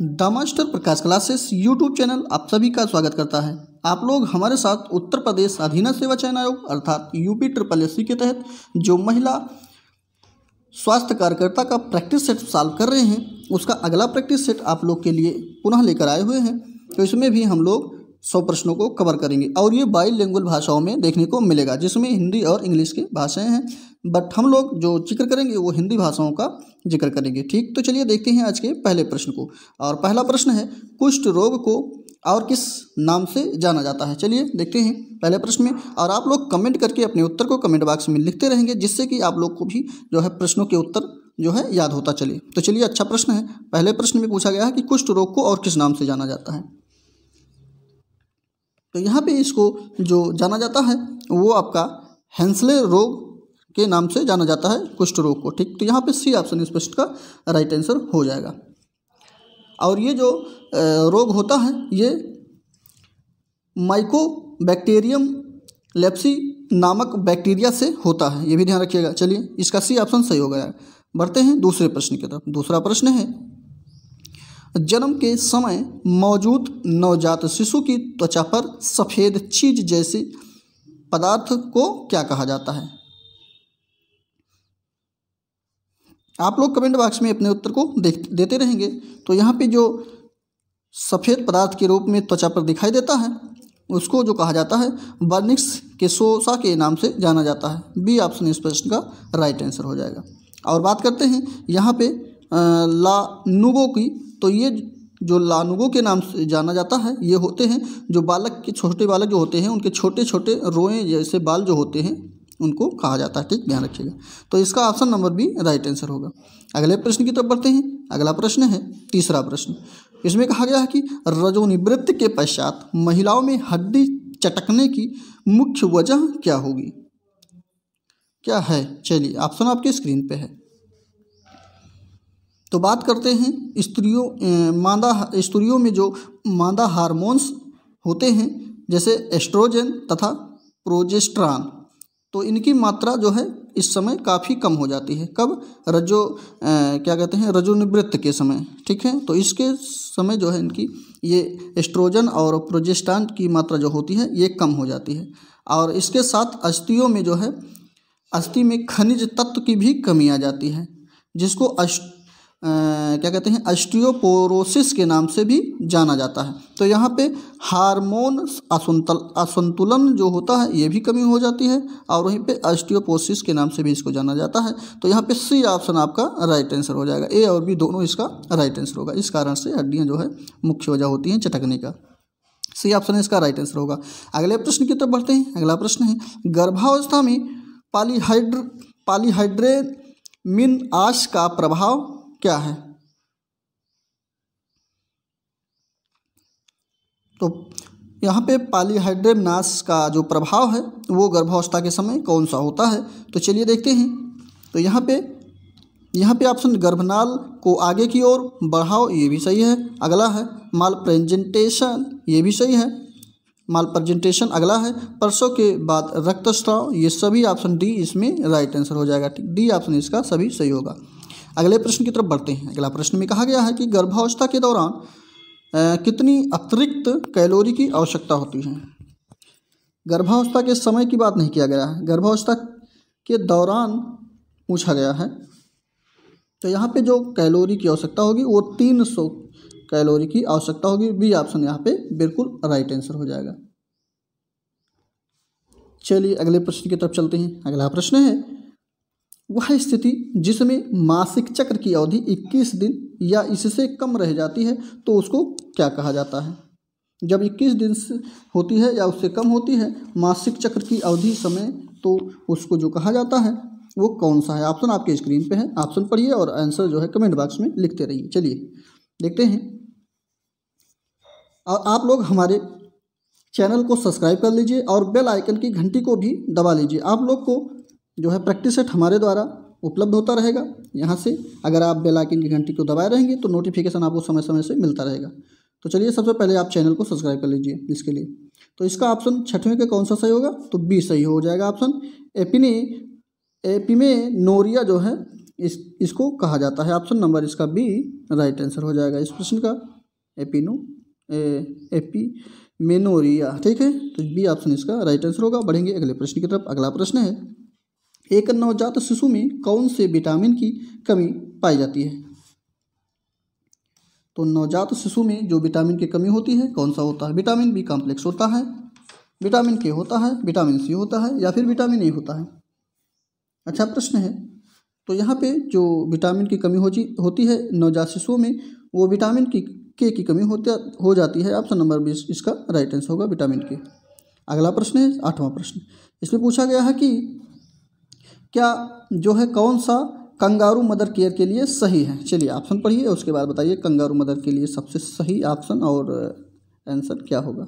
the master Prakash classes YouTube channel आप सभी का स्वागत करता है आप लोग हमारे साथ उत्तर प्रदेश अधीन सेवा चयन आयोग अर्थात यूपी ट्रिपल एस के तहत जो महिला स्वास्थ्य कार्यकर्ता का प्रैक्टिस सेट सॉल्व कर रहे हैं उसका अगला प्रैक्टिस सेट आप लोग के लिए पुनः लेकर आए हुए हैं तो इसमें भी हम लोग सौ प्रश्नों को कवर करेंगे और ये बाई भाषाओं में देखने को मिलेगा जिसमें हिंदी और इंग्लिश की भाषाएँ हैं बट हम लोग जो जिक्र करेंगे वो हिंदी भाषाओं का जिक्र करेंगे ठीक तो चलिए देखते हैं आज के पहले प्रश्न को और पहला प्रश्न है कुष्ठ रोग को और किस नाम से जाना जाता है चलिए देखते हैं पहले प्रश्न में और आप लोग कमेंट करके अपने उत्तर को कमेंट बॉक्स में लिखते रहेंगे जिससे कि आप लोग को भी जो है प्रश्नों के उत्तर जो है याद होता चले तो चलिए अच्छा प्रश्न है पहले प्रश्न में पूछा गया है कि कुष्ठ रोग को और किस नाम से जाना जाता है तो यहाँ पे इसको जो जाना जाता है वो आपका हैंसले रोग के नाम से जाना जाता है कुष्ठ रोग को ठीक तो यहाँ पे सी ऑप्शन इस प्रश्न का राइट आंसर हो जाएगा और ये जो रोग होता है ये माइको बैक्टीरियम लेप्सी नामक बैक्टीरिया से होता है ये भी ध्यान रखिएगा चलिए इसका सी ऑप्शन सही हो गया बढ़ते हैं दूसरे प्रश्न की तरफ दूसरा प्रश्न है जन्म के समय मौजूद नवजात शिशु की त्वचा पर सफ़ेद चीज जैसे पदार्थ को क्या कहा जाता है आप लोग कमेंट बॉक्स में अपने उत्तर को देख देते रहेंगे तो यहाँ पे जो सफ़ेद पदार्थ के रूप में त्वचा पर दिखाई देता है उसको जो कहा जाता है बर्निक्स के सोसा के नाम से जाना जाता है बी ऑप्शन इस प्रश्न का राइट आंसर हो जाएगा और बात करते हैं यहाँ पे लानुगो की तो ये जो लानुगो के नाम से जाना जाता है ये होते हैं जो बालक के छोटे बालक जो होते हैं उनके छोटे छोटे रोएँ जैसे बाल जो होते हैं उनको कहा जाता है ठीक ध्यान रखिएगा तो इसका option number B right answer होगा अगले प्रश्न की तरफ बढ़ते हैं अगला प्रश्न है तीसरा प्रश्न इसमें कहा गया है कि रजोनिवृत्त के पश्चात महिलाओं में हड्डी चटकने की मुख्य वजह क्या होगी क्या है चलिए ऑप्शन आपके स्क्रीन पे है तो बात करते हैं स्त्रियों मादा स्त्रियों में जो मादा हार्मोन्स होते हैं जैसे एस्ट्रोजन तथा प्रोजेस्ट्रान तो इनकी मात्रा जो है इस समय काफ़ी कम हो जाती है कब रजो आ, क्या कहते हैं रजोनिवृत्त के समय ठीक है तो इसके समय जो है इनकी ये एस्ट्रोजन और प्रोजेस्टान की मात्रा जो होती है ये कम हो जाती है और इसके साथ अस्थियों में जो है अस्थि में खनिज तत्व की भी कमी आ जाती है जिसको अस्ट क्या कहते हैं अस्टियोपोरोसिस के नाम से भी जाना जाता है तो यहाँ पे हार्मोन असंतल असंतुलन जो होता है ये भी कमी हो जाती है और वहीं पे अस्टियोपोसिस के नाम से भी इसको जाना जाता है तो यहाँ पे सी ऑप्शन आपका राइट आंसर हो जाएगा ए और बी दोनों इसका राइट आंसर होगा इस कारण से हड्डियाँ जो है मुख्य वजह होती हैं चटकने का सी ऑप्शन इसका राइट आंसर होगा अगले प्रश्न की तरफ बढ़ते हैं अगला प्रश्न है गर्भावस्था में पालीहाइड्र पालीहाइड्रे मिन आश का प्रभाव क्या है तो यहाँ पे पालीहाइड्रेमनास का जो प्रभाव है वो गर्भावस्था के समय कौन सा होता है तो चलिए देखते हैं तो यहाँ पे यहाँ पे ऑप्शन गर्भनाल को आगे की ओर बढ़ाओ ये भी सही है अगला है माल प्रेजेंटेशन ये भी सही है माल प्रेजेंटेशन अगला है परसों के बाद रक्तस्राव ये सभी ऑप्शन डी इसमें राइट आंसर हो जाएगा ठीक डी ऑप्शन इसका सभी सही होगा अगले प्रश्न की तरफ बढ़ते हैं अगला प्रश्न में कहा गया है कि गर्भावस्था के दौरान कितनी अतिरिक्त कैलोरी की आवश्यकता होती है गर्भावस्था के समय की बात नहीं किया गया है गर्भावस्था के दौरान पूछा गया है तो यहाँ पे जो कैलोरी की आवश्यकता होगी वो तीन सौ कैलोरी की आवश्यकता होगी बी ऑप्शन यहाँ पे बिल्कुल राइट आंसर हो जाएगा चलिए अगले प्रश्न की तरफ चलते हैं अगला प्रश्न है वह स्थिति जिसमें मासिक चक्र की अवधि 21 दिन या इससे कम रह जाती है तो उसको क्या कहा जाता है जब 21 दिन होती है या उससे कम होती है मासिक चक्र की अवधि समय तो उसको जो कहा जाता है वो कौन सा है ऑप्शन आपके स्क्रीन पे है ऑप्शन पढ़िए और आंसर जो है कमेंट बॉक्स में लिखते रहिए चलिए देखते हैं और आप लोग हमारे चैनल को सब्सक्राइब कर लीजिए और बेल आइकन की घंटी को भी दबा लीजिए आप लोग को जो है प्रैक्टिस सेट हमारे द्वारा उपलब्ध होता रहेगा यहाँ से अगर आप बेल आइकन की घंटी को दबाए रहेंगे तो नोटिफिकेशन आपको समय समय से मिलता रहेगा तो चलिए सबसे पहले आप चैनल को सब्सक्राइब कर लीजिए इसके लिए तो इसका ऑप्शन छठवें का कौन सा सही होगा तो बी सही हो जाएगा ऑप्शन एपिने एपिमे नोरिया जो है इस इसको कहा जाता है ऑप्शन नंबर इसका बी राइट आंसर हो जाएगा इस प्रश्न का एपिनो ए एपी मेनोरिया ठीक है तो बी ऑप्शन इसका राइट आंसर होगा बढ़ेंगे अगले प्रश्न की तरफ अगला प्रश्न है एक नवजात शिशु में कौन से विटामिन की कमी पाई जाती है तो नवजात शिशु में जो विटामिन की कमी होती है कौन सा होता है विटामिन बी कॉम्प्लेक्स होता है विटामिन के होता है विटामिन सी होता है या फिर विटामिन ए होता है अच्छा प्रश्न है तो यहाँ पे जो विटामिन की कमी हो होती है नवजात शिशुओं में वो विटामिन की के की कमी होती हो जाती है ऑप्शन नंबर बीस इसका राइट आंसर होगा विटामिन के अगला प्रश्न है आठवां प्रश्न इसमें पूछा गया है कि क्या जो है कौन सा कंगारू मदर केयर के लिए सही है चलिए ऑप्शन पढ़िए उसके बाद बताइए कंगारू मदर के लिए सबसे सही ऑप्शन और आंसर uh, क्या होगा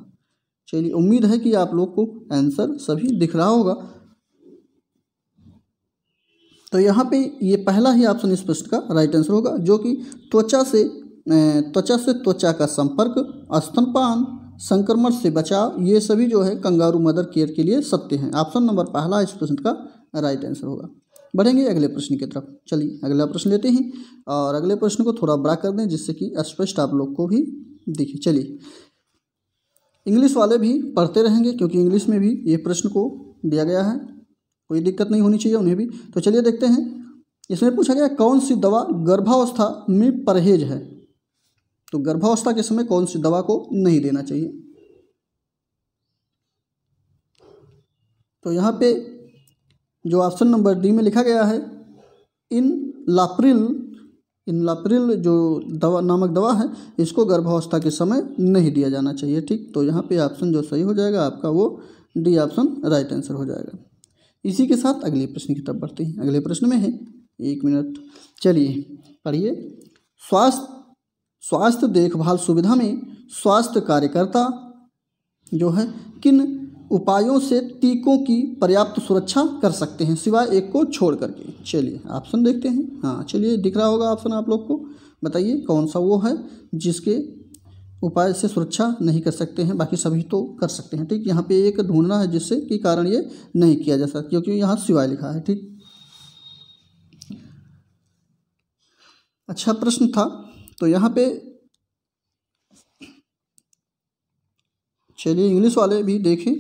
चलिए उम्मीद है कि आप लोग को आंसर सभी दिख रहा होगा तो यहाँ पे ये पहला ही ऑप्शन स्पष्ट का राइट आंसर होगा जो कि त्वचा से uh, त्वचा से त्वचा का संपर्क स्तनपान संक्रमण से बचाव ये सभी जो है कंगारू मदर केयर के लिए सत्य हैं ऑप्शन नंबर पहला इस प्रश्न का राइट आंसर होगा बढ़ेंगे अगले प्रश्न की तरफ चलिए अगला प्रश्न लेते हैं और अगले प्रश्न को थोड़ा बड़ा कर दें जिससे कि स्पष्ट आप लोग को भी दिखे चलिए इंग्लिश वाले भी पढ़ते रहेंगे क्योंकि इंग्लिश में भी ये प्रश्न को दिया गया है कोई दिक्कत नहीं होनी चाहिए उन्हें भी तो चलिए देखते हैं इसमें पूछा गया कौन सी दवा गर्भावस्था में परहेज है तो गर्भावस्था के समय कौन सी दवा को नहीं देना चाहिए तो यहाँ पे जो ऑप्शन नंबर डी में लिखा गया है इन लाप्रिल इन लाप्रिल जो दवा नामक दवा है इसको गर्भावस्था के समय नहीं दिया जाना चाहिए ठीक तो यहाँ पे ऑप्शन जो सही हो जाएगा आपका वो डी ऑप्शन राइट आंसर हो जाएगा इसी के साथ अगले प्रश्न की तरफ बढ़ते हैं अगले प्रश्न में है एक मिनट चलिए पढ़िए स्वास्थ्य स्वास्थ्य देखभाल सुविधा में स्वास्थ्य कार्यकर्ता जो है किन उपायों से टीकों की पर्याप्त सुरक्षा कर सकते हैं सिवाय एक को छोड़ करके चलिए ऑप्शन देखते हैं हाँ चलिए दिख रहा होगा ऑप्शन आप लोग को बताइए कौन सा वो है जिसके उपाय से सुरक्षा नहीं कर सकते हैं बाकी सभी तो कर सकते हैं ठीक यहाँ पे एक ढूंढना है जिससे कि कारण ये नहीं किया जा सकता क्योंकि यहाँ सिवाय लिखा है ठीक अच्छा प्रश्न था तो यहाँ पे चलिए इंग्लिश वाले भी देखें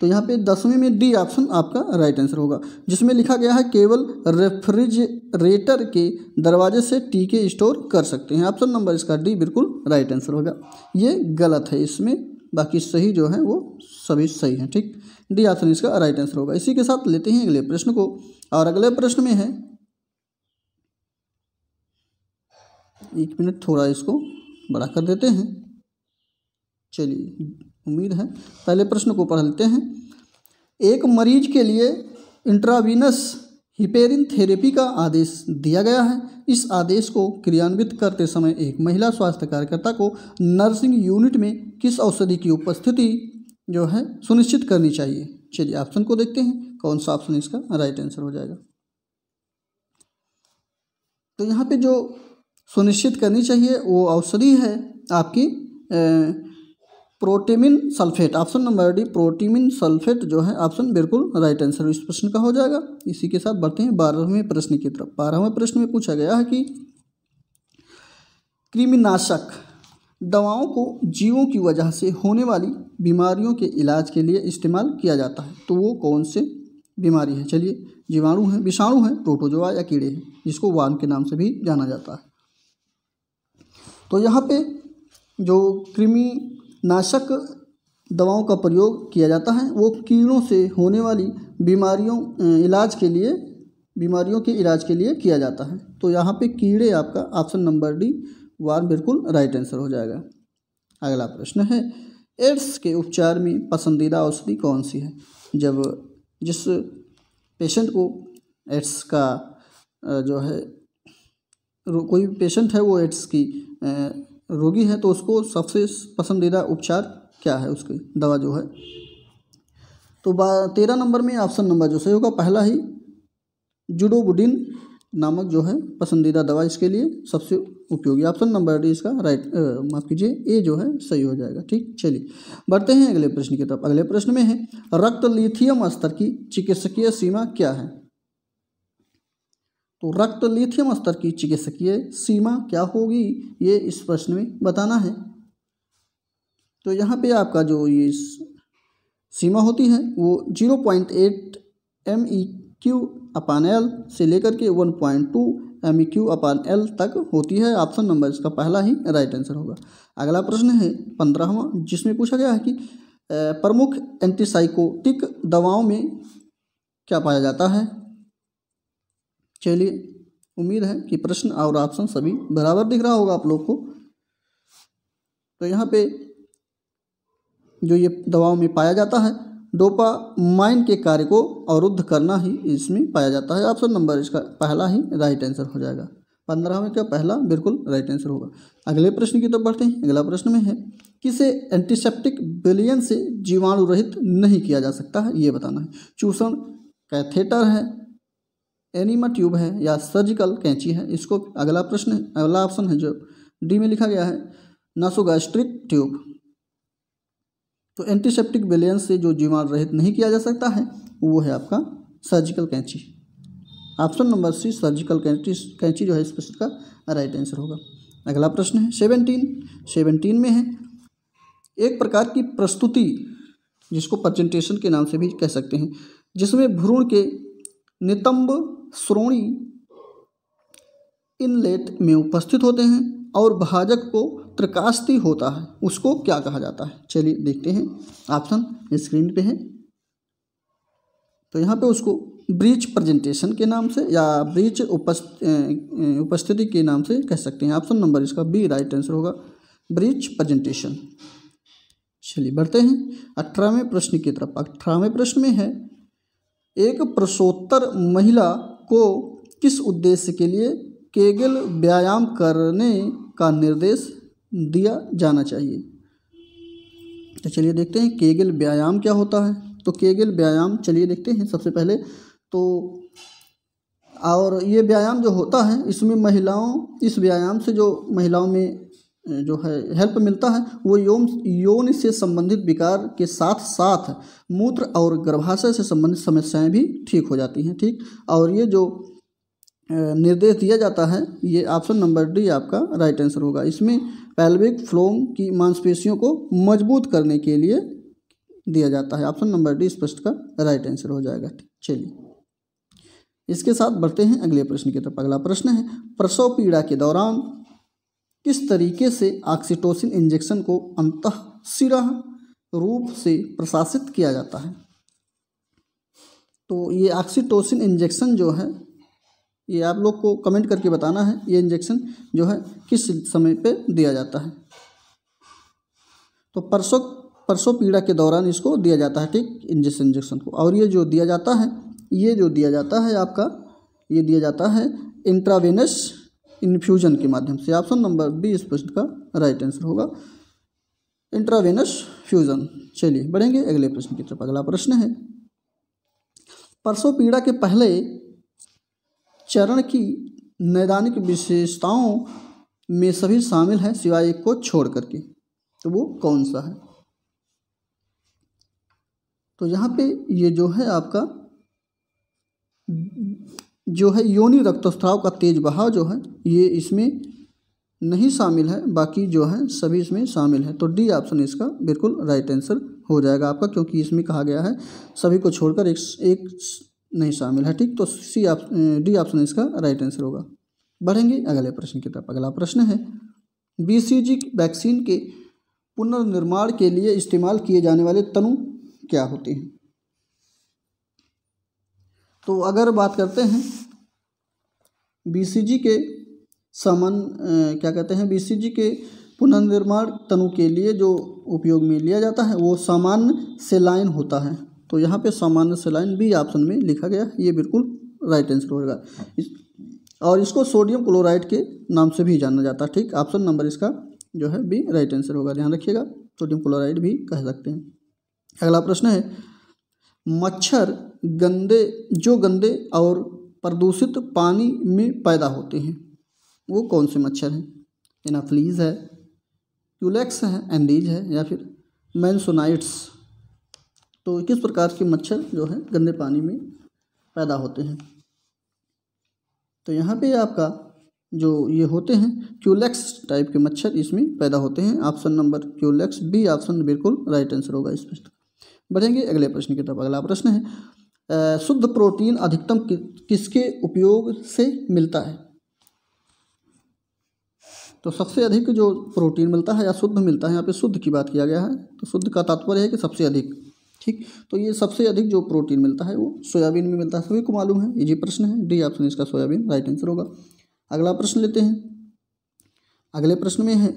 तो यहाँ पे दसवीं में डी ऑप्शन आपका राइट आंसर होगा जिसमें लिखा गया है केवल रेफ्रिजरेटर के दरवाजे से टीके स्टोर कर सकते हैं ऑप्शन नंबर इसका डी बिल्कुल राइट आंसर होगा ये गलत है इसमें बाकी सही जो है वो सभी सही हैं ठीक डी ऑप्शन इसका राइट आंसर होगा इसी के साथ लेते हैं अगले प्रश्न को और अगले प्रश्न में है एक मिनट थोड़ा इसको बड़ा कर देते हैं चलिए उम्मीद है पहले प्रश्न को पढ़ लेते हैं एक मरीज के लिए इंट्रावीनस हिपेरिन थेरेपी का आदेश दिया गया है इस आदेश को क्रियान्वित करते समय एक महिला स्वास्थ्य कार्यकर्ता को नर्सिंग यूनिट में किस औषधि की उपस्थिति जो है सुनिश्चित करनी चाहिए चलिए ऑप्शन को देखते हैं कौन सा ऑप्शन इसका राइट आंसर हो जाएगा तो यहाँ पे जो सुनिश्चित करनी चाहिए वो औषधि है आपकी protamine sulphate option number D protamine sulphate जो है ऑप्शन बिल्कुल राइट आंसर इस प्रश्न का हो जाएगा इसी के साथ बढ़ते हैं बारहवें प्रश्न की तरफ बारहवें प्रश्न में पूछा गया है कि कृमिनाशक दवाओं को जीवों की वजह से होने वाली बीमारियों के इलाज के लिए इस्तेमाल किया जाता है तो वो कौन से बीमारी है चलिए जीवाणु है विषाणु है प्रोटोजोआ या कीड़े हैं जिसको वान के नाम से भी जाना जाता है तो यहाँ पे जो कृमि नाशक दवाओं का प्रयोग किया जाता है वो कीड़ों से होने वाली बीमारियों इलाज के लिए बीमारियों के इलाज के लिए किया जाता है तो यहाँ पे कीड़े आपका ऑप्शन नंबर डी वार बिल्कुल राइट आंसर हो जाएगा अगला प्रश्न है एड्स के उपचार में पसंदीदा औषधि कौन सी है जब जिस पेशेंट को एड्स का जो है कोई पेशेंट है वो एड्स की रोगी है तो उसको सबसे पसंदीदा उपचार क्या है उसकी दवा जो है तो तेरह नंबर में ऑप्शन नंबर जो सही होगा पहला ही जुडोबुडिन नामक जो है पसंदीदा दवा इसके लिए सबसे उपयोगी ऑप्शन नंबर डी इसका राइट माफ कीजिए ए जो है सही हो जाएगा ठीक चलिए बढ़ते हैं अगले प्रश्न की तरफ अगले प्रश्न में है रक्त लिथियम स्तर की चिकित्सकीय सीमा क्या है तो रक्त लिथियम स्तर की चिकित्सकीय सीमा क्या होगी ये इस प्रश्न में बताना है तो यहाँ पे आपका जो ये सीमा होती है वो zero point eight M E Q upon L से लेकर के one point two M E Q upon L तक होती है ऑप्शन नंबर इसका पहला ही राइट आंसर होगा अगला प्रश्न है पंद्रहवा जिसमें पूछा गया है कि प्रमुख एंटीसाइकोटिक दवाओं में क्या पाया जाता है चलिए उम्मीद है कि प्रश्न और ऑप्शन सभी बराबर दिख रहा होगा आप लोग को तो यहाँ पे जो ये दवाओं में पाया जाता है डोपा माइन के कार्य को अवरुद्ध करना ही इसमें पाया जाता है ऑप्शन नंबर इसका पहला ही राइट आंसर हो जाएगा पंद्रहवें का पहला बिल्कुल राइट आंसर होगा अगले प्रश्न की तरफ तो बढ़ते हैं अगला प्रश्न में है किसे एंटीसेप्टिक बिलियन से जीवाणु रहित नहीं किया जा सकता है ये बताना है चूषण कैथेटर है एनिमा ट्यूब है या सर्जिकल कैंची है इसको अगला प्रश्न अगला ऑप्शन है जो डी में लिखा गया है नासोगास्ट्रिक ट्यूब तो एंटीसेप्टिक बेलेंस से जो जीवाणु रहित नहीं किया जा सकता है वो है आपका सर्जिकल कैंची ऑप्शन नंबर सी सर्जिकल कैंची कैंची जो है इस प्रश्न का राइट आंसर होगा अगला प्रश्न है सेवनटीन सेवनटीन में है एक प्रकार की प्रस्तुति जिसको प्रजेंटेशन के नाम से भी कह सकते हैं जिसमें भ्रूण के नितंब श्रोणी इनलेट में उपस्थित होते हैं और भाजक को त्रकास्ती होता है उसको क्या कहा जाता है चलिए देखते हैं ऑप्शन स्क्रीन पे है तो यहाँ पे उसको ब्रिज प्रेजेंटेशन के नाम से या ब्रीच उपस्थिति के नाम से कह सकते हैं ऑप्शन नंबर इसका बी राइट आंसर होगा ब्रीच प्रेजेंटेशन चलिए बढ़ते हैं अठारहवें प्रश्न की तरफ अठारहवें प्रश्न में है एक प्रसोत्तर महिला को किस उद्देश्य के लिए केगल व्यायाम करने का निर्देश दिया जाना चाहिए तो चलिए देखते हैं केगल व्यायाम क्या होता है तो केगल व्यायाम चलिए देखते हैं सबसे पहले तो और ये व्यायाम जो होता है इसमें महिलाओं इस व्यायाम से जो महिलाओं में जो है हेल्प मिलता है वो यौन यौन से संबंधित विकार के साथ साथ मूत्र और गर्भाशय से संबंधित समस्याएं भी ठीक हो जाती हैं ठीक और ये जो निर्देश दिया जाता है ये ऑप्शन नंबर डी आपका राइट आंसर होगा इसमें पैल्विक फ्लोम की मांसपेशियों को मजबूत करने के लिए दिया जाता है ऑप्शन नंबर डी स्पष्ट का राइट आंसर हो जाएगा चलिए इसके साथ बढ़ते हैं अगले प्रश्न की तरफ अगला प्रश्न है प्रसव पीड़ा के दौरान किस तरीके से ऑक्सीटोसिन इंजेक्शन को अंत सिरा रूप से प्रशासित किया जाता है तो ये ऑक्सीटोसिन इंजेक्शन जो है ये आप लोग को कमेंट करके बताना है ये इंजेक्शन जो है किस समय पे दिया जाता है तो परसों परसों पीड़ा के दौरान इसको दिया जाता है ठीक इंजेक्शन इंजेक्शन को और ये जो दिया जाता है ये जो दिया जाता है आपका ये दिया जाता है इंट्रावेनस इन्फ्यूजन के माध्यम से ऑप्शन नंबर बी इस प्रश्न का राइट आंसर होगा इंट्रावेनस फ्यूजन चलिए बढ़ेंगे अगले प्रश्न की तरफ अगला प्रश्न है परसों पीड़ा के पहले चरण की नैदानिक विशेषताओं में सभी शामिल हैं सिवाय एक को छोड़ करके तो वो कौन सा है तो यहाँ पे ये जो है आपका जो है योनि रक्तस्त्राव का तेज बहाव जो है ये इसमें नहीं शामिल है बाकी जो है सभी इसमें शामिल है तो डी ऑप्शन इसका बिल्कुल राइट आंसर हो जाएगा आपका क्योंकि इसमें कहा गया है सभी को छोड़कर एक एक नहीं शामिल है ठीक तो सी डी ऑप्शन इसका राइट आंसर होगा बढ़ेंगे अगले प्रश्न की तरफ अगला प्रश्न है बीसीजी वैक्सीन के पुनर्निर्माण के लिए इस्तेमाल किए जाने वाले तनु क्या होते हैं तो अगर बात करते हैं बीसीजी के सामान्य क्या कहते हैं बीसीजी के पुनर्निर्माण तनु के लिए जो उपयोग में लिया जाता है वो सामान्य सेलाइन होता है तो यहाँ पे सामान्य सेलाइन भी ऑप्शन में लिखा गया ये बिल्कुल राइट आंसर होगा इस और इसको सोडियम क्लोराइड के नाम से भी जाना जाता है ठीक ऑप्शन नंबर इसका जो है बी राइट आंसर होगा ध्यान रखिएगा सोडियम क्लोराइड भी कह सकते हैं अगला प्रश्न है मच्छर गंदे जो गंदे और प्रदूषित पानी में पैदा होते हैं वो कौन से मच्छर हैं एनाफ्लीज है क्यूलेक्स है एंडीज है या फिर मैंसोनाइट्स तो किस प्रकार के मच्छर जो है गंदे पानी में पैदा होते हैं तो यहाँ पे आपका जो ये होते हैं क्यूलेक्स टाइप के मच्छर इसमें पैदा होते हैं option number Culex B option बिल्कुल राइट आंसर होगा इस प्रश्न बढ़ेंगे अगले प्रश्न की तरफ अगला प्रश्न है शुद्ध प्रोटीन अधिकतम किसके उपयोग से मिलता है तो सबसे अधिक जो प्रोटीन मिलता है या शुद्ध मिलता है यहाँ पे शुद्ध की बात किया गया है तो शुद्ध का तात्पर्य है कि सबसे अधिक ठीक तो ये सबसे अधिक जो प्रोटीन मिलता है वो सोयाबीन में मिलता है सभी को मालूम है जी प्रश्न है डी ऑप्शन इसका सोयाबीन राइट आंसर होगा अगला प्रश्न लेते हैं अगले प्रश्न में है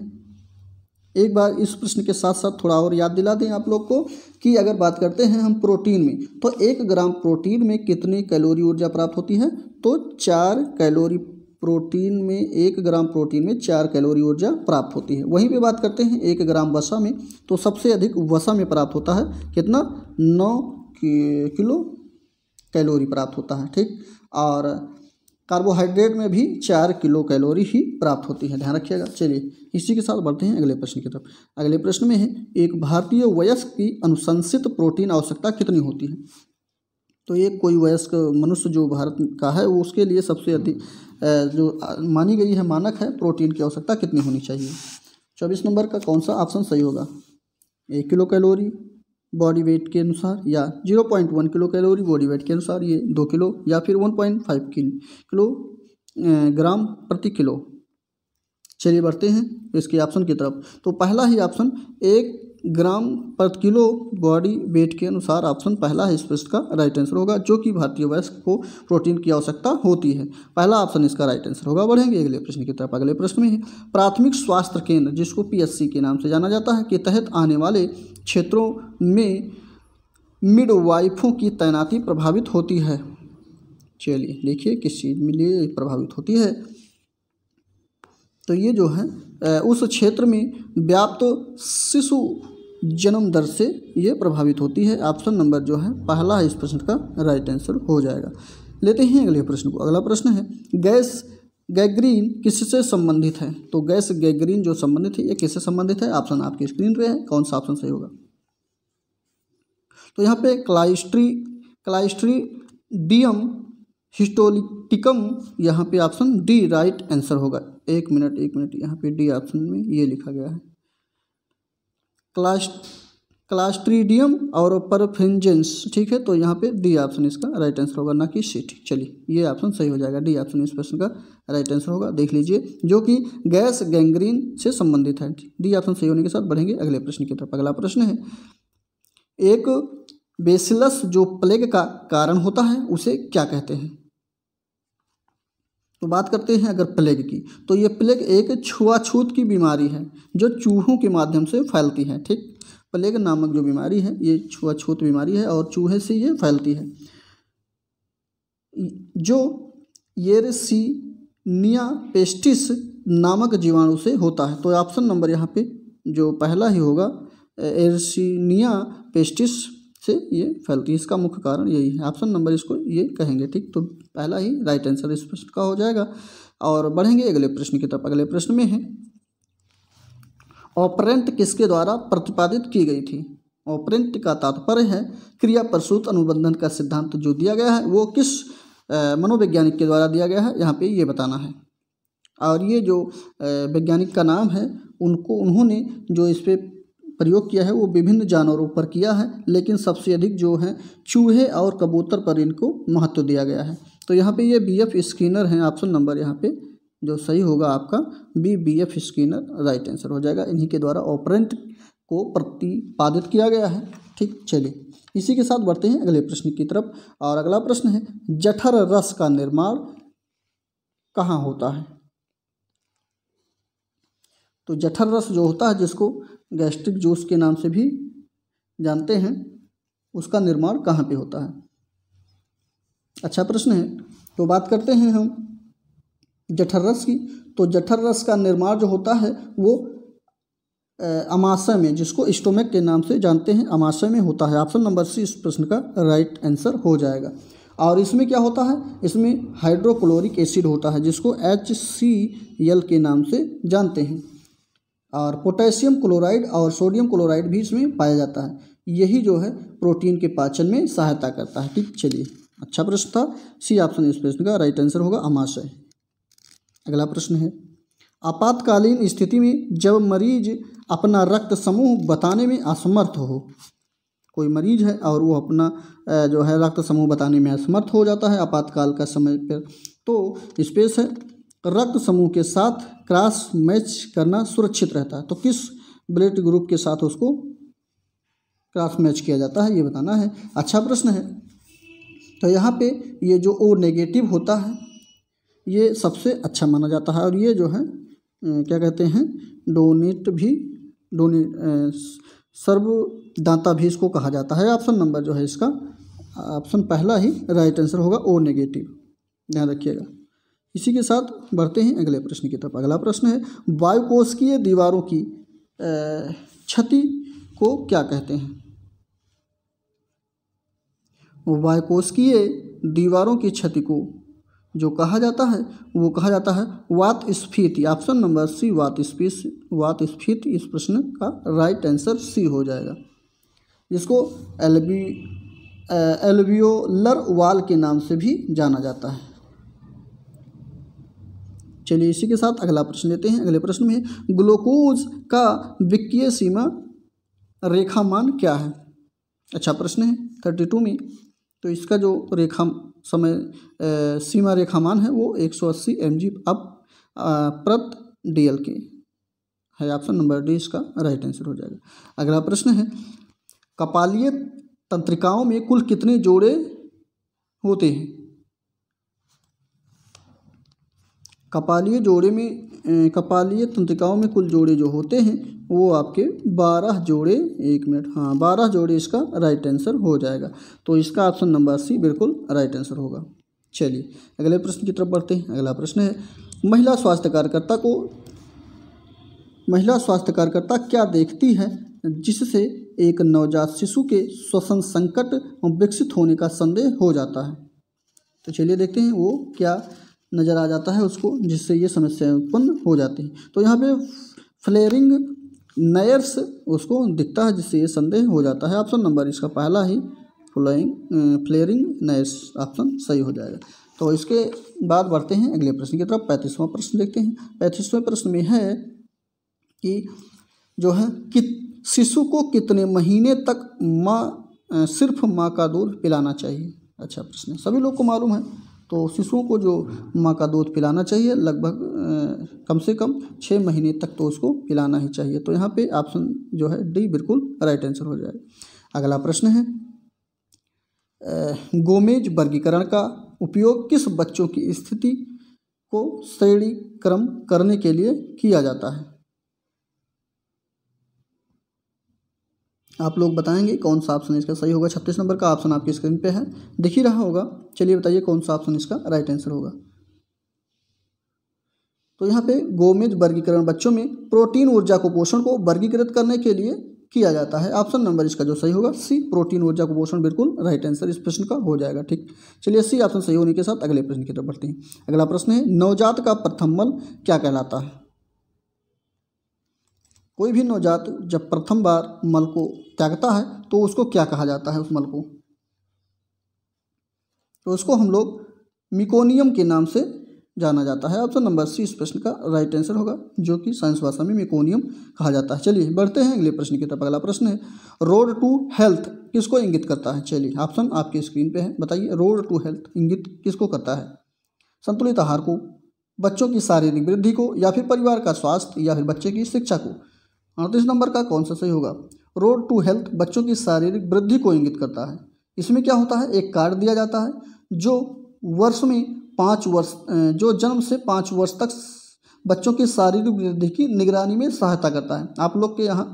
एक बार इस प्रश्न के साथ साथ थोड़ा और याद दिला दें आप लोग को कि अगर बात करते हैं हम प्रोटीन में तो एक ग्राम प्रोटीन में कितनी कैलोरी ऊर्जा प्राप्त होती है तो चार कैलोरी प्रोटीन में एक ग्राम प्रोटीन में चार कैलोरी ऊर्जा प्राप्त होती है वहीं पे बात करते हैं एक ग्राम वसा में तो सबसे अधिक वसा में प्राप्त होता है कितना नौ किलो कैलोरी प्राप्त होता है ठीक और कार्बोहाइड्रेट में भी चार किलो कैलोरी ही प्राप्त होती है ध्यान रखिएगा चलिए इसी के साथ बढ़ते हैं अगले प्रश्न की तरफ अगले प्रश्न में है एक भारतीय वयस्क की अनुशंसित प्रोटीन आवश्यकता कितनी होती है तो एक कोई वयस्क मनुष्य जो भारत का है वो उसके लिए सबसे अधिक जो मानी गई है मानक है प्रोटीन की आवश्यकता कितनी होनी चाहिए चौबीस नंबर का कौन सा ऑप्शन सही होगा एक किलो कैलोरी बॉडी वेट के अनुसार या 0.1 किलो कैलोरी बॉडी वेट के अनुसार ये दो किलो या फिर 1.5 किलो ग्राम प्रति किलो चलिए बढ़ते हैं इसके ऑप्शन की तरफ तो पहला ही ऑप्शन एक ग्राम प्रति किलो बॉडी वेट के अनुसार ऑप्शन पहला है इस प्रश्न का राइट आंसर होगा जो कि भारतीय वयस्क को प्रोटीन की आवश्यकता होती है पहला ऑप्शन इसका राइट आंसर होगा बढ़ेंगे अगले प्रश्न की तरफ अगले प्रश्न में प्राथमिक स्वास्थ्य केंद्र जिसको पीएससी के नाम से जाना जाता है के तहत आने वाले क्षेत्रों में मिडवाइफों की तैनाती प्रभावित होती है चलिए देखिए किस चीज़ में लिए प्रभावित होती है तो ये जो है उस क्षेत्र में व्याप्त शिशु जन्म दर से ये प्रभावित होती है ऑप्शन नंबर जो है पहला इस प्रश्न का राइट आंसर हो जाएगा लेते हैं अगले प्रश्न को अगला प्रश्न है गैस गैग्रीन किससे संबंधित है तो गैस गैग्रीन जो संबंधित है ये किससे संबंधित है ऑप्शन आपकी स्क्रीन पे है कौन सा ऑप्शन सही होगा तो यहाँ पे क्लाइस्ट्री क्लाइस्ट्री डीएम हिस्टोलिटिकम यहाँ पे ऑप्शन डी राइट आंसर होगा एक मिनट एक मिनट यहाँ पे डी ऑप्शन में ये लिखा गया है क्लास क्लास्ट्रीडियम और परफेंजेंस ठीक है तो यहाँ पे डी ऑप्शन इसका राइट आंसर होगा ना कि सी ठीक चलिए ये ऑप्शन सही हो जाएगा डी ऑप्शन इस प्रश्न का राइट आंसर होगा देख लीजिए जो कि गैस गैंग्रीन से संबंधित है डी ऑप्शन सही होने के साथ बढ़ेंगे अगले प्रश्न की तरफ अगला प्रश्न है एक बेसिलस जो प्लेग का कारण होता है उसे क्या कहते हैं तो बात करते हैं अगर प्लेग की तो ये प्लेग एक छुआछूत की बीमारी है जो चूहों के माध्यम से फैलती है ठीक प्लेग नामक जो बीमारी है ये छुआछूत बीमारी है और चूहे से ये फैलती है जो येरसिनिया पेस्टिस नामक जीवाणु से होता है तो ऑप्शन नंबर यहाँ पे जो पहला ही होगा एरसिनिया पेस्टिस से ये फैलती है इसका मुख्य कारण यही है ऑप्शन नंबर इसको ये कहेंगे ठीक तो पहला ही राइट आंसर इस प्रश्न का हो जाएगा और बढ़ेंगे अगले प्रश्न की तरफ अगले प्रश्न में है ऑपरेंट किसके द्वारा प्रतिपादित की गई थी ऑपरेंट का तात्पर्य है क्रिया प्रसूत अनुबंधन का सिद्धांत जो दिया गया है वो किस मनोवैज्ञानिक के द्वारा दिया गया है यहाँ पे ये बताना है और ये जो वैज्ञानिक का नाम है उनको उन्होंने जो इस पर प्रयोग किया है वो विभिन्न जानवरों पर किया है लेकिन सबसे अधिक जो है चूहे और कबूतर पर इनको महत्व दिया गया है तो यहाँ पे ये बी एफ स्किनर हैं ऑप्शन नंबर यहाँ पे जो सही होगा आपका B B F Skinner right answer हो जाएगा इन्हीं के द्वारा ऑपरेंट को प्रतिपादित किया गया है ठीक चलिए इसी के साथ बढ़ते हैं अगले प्रश्न की तरफ और अगला प्रश्न है जठर रस का निर्माण कहाँ होता है तो जठर रस जो होता है जिसको गैस्ट्रिक जूस के नाम से भी जानते हैं उसका निर्माण कहाँ पे होता है अच्छा प्रश्न है तो बात करते हैं हम जठर रस की तो जठर रस का निर्माण जो होता है वो अमाशय में जिसको स्टोमक के नाम से जानते हैं अमाशय में होता है ऑप्शन नंबर सी इस प्रश्न का राइट आंसर हो जाएगा और इसमें क्या होता है इसमें हाइड्रोक्लोरिक एसिड होता है जिसको एच सी एल के नाम से जानते हैं और पोटेशियम क्लोराइड और सोडियम क्लोराइड भी इसमें पाया जाता है यही जो है प्रोटीन के पाचन में सहायता करता है ठीक चलिए अच्छा प्रश्न था सी ऑप्शन इस प्रश्न का राइट आंसर होगा अमाशय अगला प्रश्न है आपातकालीन स्थिति में जब मरीज अपना रक्त समूह बताने में असमर्थ हो कोई मरीज है और वो अपना जो है रक्त समूह बताने में असमर्थ हो जाता है आपातकाल का समय पर तो स्पेस है रक्त समूह के साथ क्रॉस मैच करना सुरक्षित रहता है तो किस ब्लड ग्रुप के साथ उसको क्रॉस मैच किया जाता है ये बताना है अच्छा प्रश्न है तो यहाँ पे ये जो ओ नेगेटिव होता है ये सबसे अच्छा माना जाता है और ये जो है क्या कहते हैं डोनेट भी डोनेट सर्वदाता भी इसको कहा जाता है ऑप्शन नंबर जो है इसका ऑप्शन पहला ही राइट आंसर होगा ओ नेगेटिव ध्यान रखिएगा इसी के साथ बढ़ते हैं अगले प्रश्न की तरफ अगला प्रश्न है वायुकोषकीय दीवारों की क्षति को क्या कहते हैं वायुकोषकीय दीवारों की क्षति को जो कहा जाता है वो कहा जाता है वात स्फीति ऑप्शन नंबर सी वात स्पीस वात स्फीति इस प्रश्न का राइट आंसर सी हो जाएगा जिसको एलबी एलवियोलर वाल के नाम से भी जाना जाता है चलिए इसी के साथ अगला प्रश्न लेते हैं अगले प्रश्न में ग्लूकोज का विक्कीय सीमा रेखा मान क्या है अच्छा प्रश्न है थर्टी टू में तो इसका जो रेखा समय ए, सीमा रेखा मान है वो एक सौ अस्सी एम जी अब प्रत डी एल के है ऑप्शन नंबर डी इसका राइट आंसर हो जाएगा अगला प्रश्न है कपालीय तंत्रिकाओं में कुल कितने जोड़े होते हैं कपालीय जोड़े में कपालीय तंत्रिकाओं में कुल जोड़े जो होते हैं वो आपके बारह जोड़े एक मिनट हाँ बारह जोड़े इसका राइट आंसर हो जाएगा तो इसका ऑप्शन नंबर सी बिल्कुल राइट आंसर होगा चलिए अगले प्रश्न की तरफ बढ़ते हैं अगला प्रश्न है महिला स्वास्थ्य कार्यकर्ता को महिला स्वास्थ्य कार्यकर्ता क्या देखती है जिससे एक नवजात शिशु के श्वसन संकट विकसित होने का संदेह हो जाता है तो चलिए देखते हैं वो क्या नज़र आ जाता है उसको जिससे ये समस्याएं उत्पन्न हो जाती हैं तो यहाँ पे फ्लेयरिंग नयर्स उसको दिखता है जिससे ये संदेह हो जाता है ऑप्शन नंबर इसका पहला ही फ्लोइंग फ्लेयरिंग नयर्स ऑप्शन सही हो जाएगा तो इसके बाद बढ़ते हैं अगले प्रश्न की तरफ पैंतीसवां प्रश्न देखते हैं पैंतीसवें प्रश्न में है कि जो है कि शिशु को कितने महीने तक माँ सिर्फ माँ का दूध पिलाना चाहिए अच्छा प्रश्न सभी लोग को मालूम है तो शिशुओं को जो माँ का दूध पिलाना चाहिए लगभग कम से कम छः महीने तक तो उसको पिलाना ही चाहिए तो यहाँ पे ऑप्शन जो है डी बिल्कुल राइट आंसर हो जाएगा अगला प्रश्न है गोमेज वर्गीकरण का उपयोग किस बच्चों की स्थिति को श्रेणी क्रम करने के लिए किया जाता है आप लोग बताएंगे कौन सा ऑप्शन इसका सही होगा छत्तीस नंबर का ऑप्शन आपकी स्क्रीन पे है दिख ही रहा होगा चलिए बताइए कौन सा ऑप्शन इसका राइट आंसर होगा तो यहाँ पे गोमेज वर्गीकरण बच्चों में प्रोटीन ऊर्जा कुपोषण को वर्गीकृत करने के लिए किया जाता है ऑप्शन नंबर इसका जो सही होगा सी प्रोटीन ऊर्जा कुपोषण बिल्कुल राइट आंसर इस प्रश्न का हो जाएगा ठीक चलिए सी ऑप्शन सही होने के साथ अगले प्रश्न की तरफ बढ़ते हैं अगला प्रश्न है नवजात का प्रथम मल क्या कहलाता है कोई भी नवजात जब प्रथम बार मल को त्यागता है तो उसको क्या कहा जाता है उस मल को तो उसको हम लोग मिकोनियम के नाम से जाना जाता है ऑप्शन नंबर सी इस प्रश्न का राइट आंसर होगा जो कि साइंस भाषा में मिकोनियम कहा जाता है चलिए बढ़ते हैं अगले प्रश्न की तरफ अगला प्रश्न है रोड टू हेल्थ किसको इंगित करता है चलिए ऑप्शन आपके स्क्रीन पे है बताइए रोड टू हेल्थ इंगित किसको करता है संतुलित आहार को बच्चों की शारीरिक वृद्धि को या फिर परिवार का स्वास्थ्य या फिर बच्चे की शिक्षा को अड़तीस नंबर का कौन सा सही होगा रोड टू हेल्थ बच्चों की शारीरिक वृद्धि को इंगित करता है इसमें क्या होता है एक कार्ड दिया जाता है जो वर्ष में पाँच वर्ष जो जन्म से पाँच वर्ष तक बच्चों की शारीरिक वृद्धि की निगरानी में सहायता करता है आप लोग के यहाँ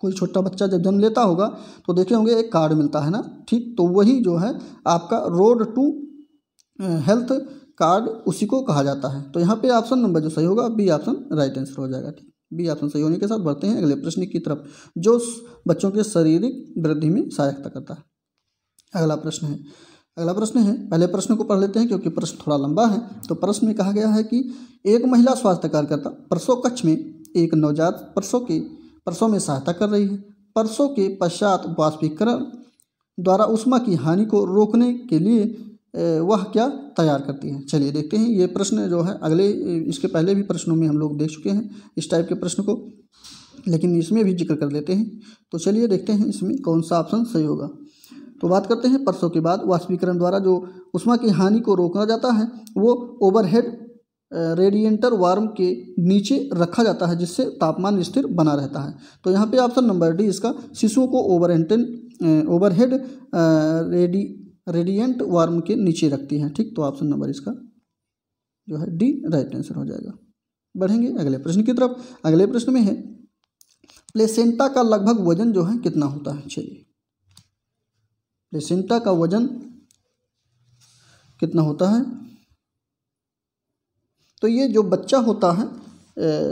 कोई छोटा बच्चा जब जन्म लेता होगा तो देखे होंगे एक कार्ड मिलता है ना ठीक तो वही जो है आपका रोड टू हेल्थ कार्ड उसी को कहा जाता है तो यहाँ पे ऑप्शन नंबर जो सही होगा बी ऑप्शन राइट आंसर हो जाएगा ठीक बी ऑप्शन सही होने के साथ बढ़ते हैं अगले प्रश्न की तरफ जो बच्चों के शारीरिक वृद्धि में सहायकता करता है अगला प्रश्न है अगला प्रश्न है पहले प्रश्न को पढ़ लेते हैं क्योंकि प्रश्न थोड़ा लंबा है तो प्रश्न में कहा गया है कि एक महिला स्वास्थ्य कार्यकर्ता परसों कक्ष में एक नवजात परसों के परसों में सहायता कर रही है परसों के पश्चात वाष्पीकरण द्वारा उष्मा की हानि को रोकने के लिए वह क्या तैयार करती है चलिए देखते हैं ये प्रश्न जो है अगले इसके पहले भी प्रश्नों में हम लोग देख चुके हैं इस टाइप के प्रश्न को लेकिन इसमें भी जिक्र कर लेते हैं तो चलिए देखते हैं इसमें कौन सा ऑप्शन सही होगा तो बात करते हैं परसों के बाद वाष्पीकरण द्वारा जो उष्मा की हानि को रोका जाता है वो ओवरहेड रेडिएंटर वार्म के नीचे रखा जाता है जिससे तापमान स्थिर बना रहता है तो यहाँ पे ऑप्शन नंबर डी इसका शिशुओं को over overhead ready radiant warm के नीचे रखती हैं ठीक तो ऑप्शन नंबर इसका जो है डी राइट आंसर हो जाएगा बढ़ेंगे अगले प्रश्न की तरफ अगले प्रश्न में है प्लेसेंटा का लगभग वजन जो है कितना होता है चलिए प्लेसेंटा का वजन कितना होता है तो ये जो बच्चा होता है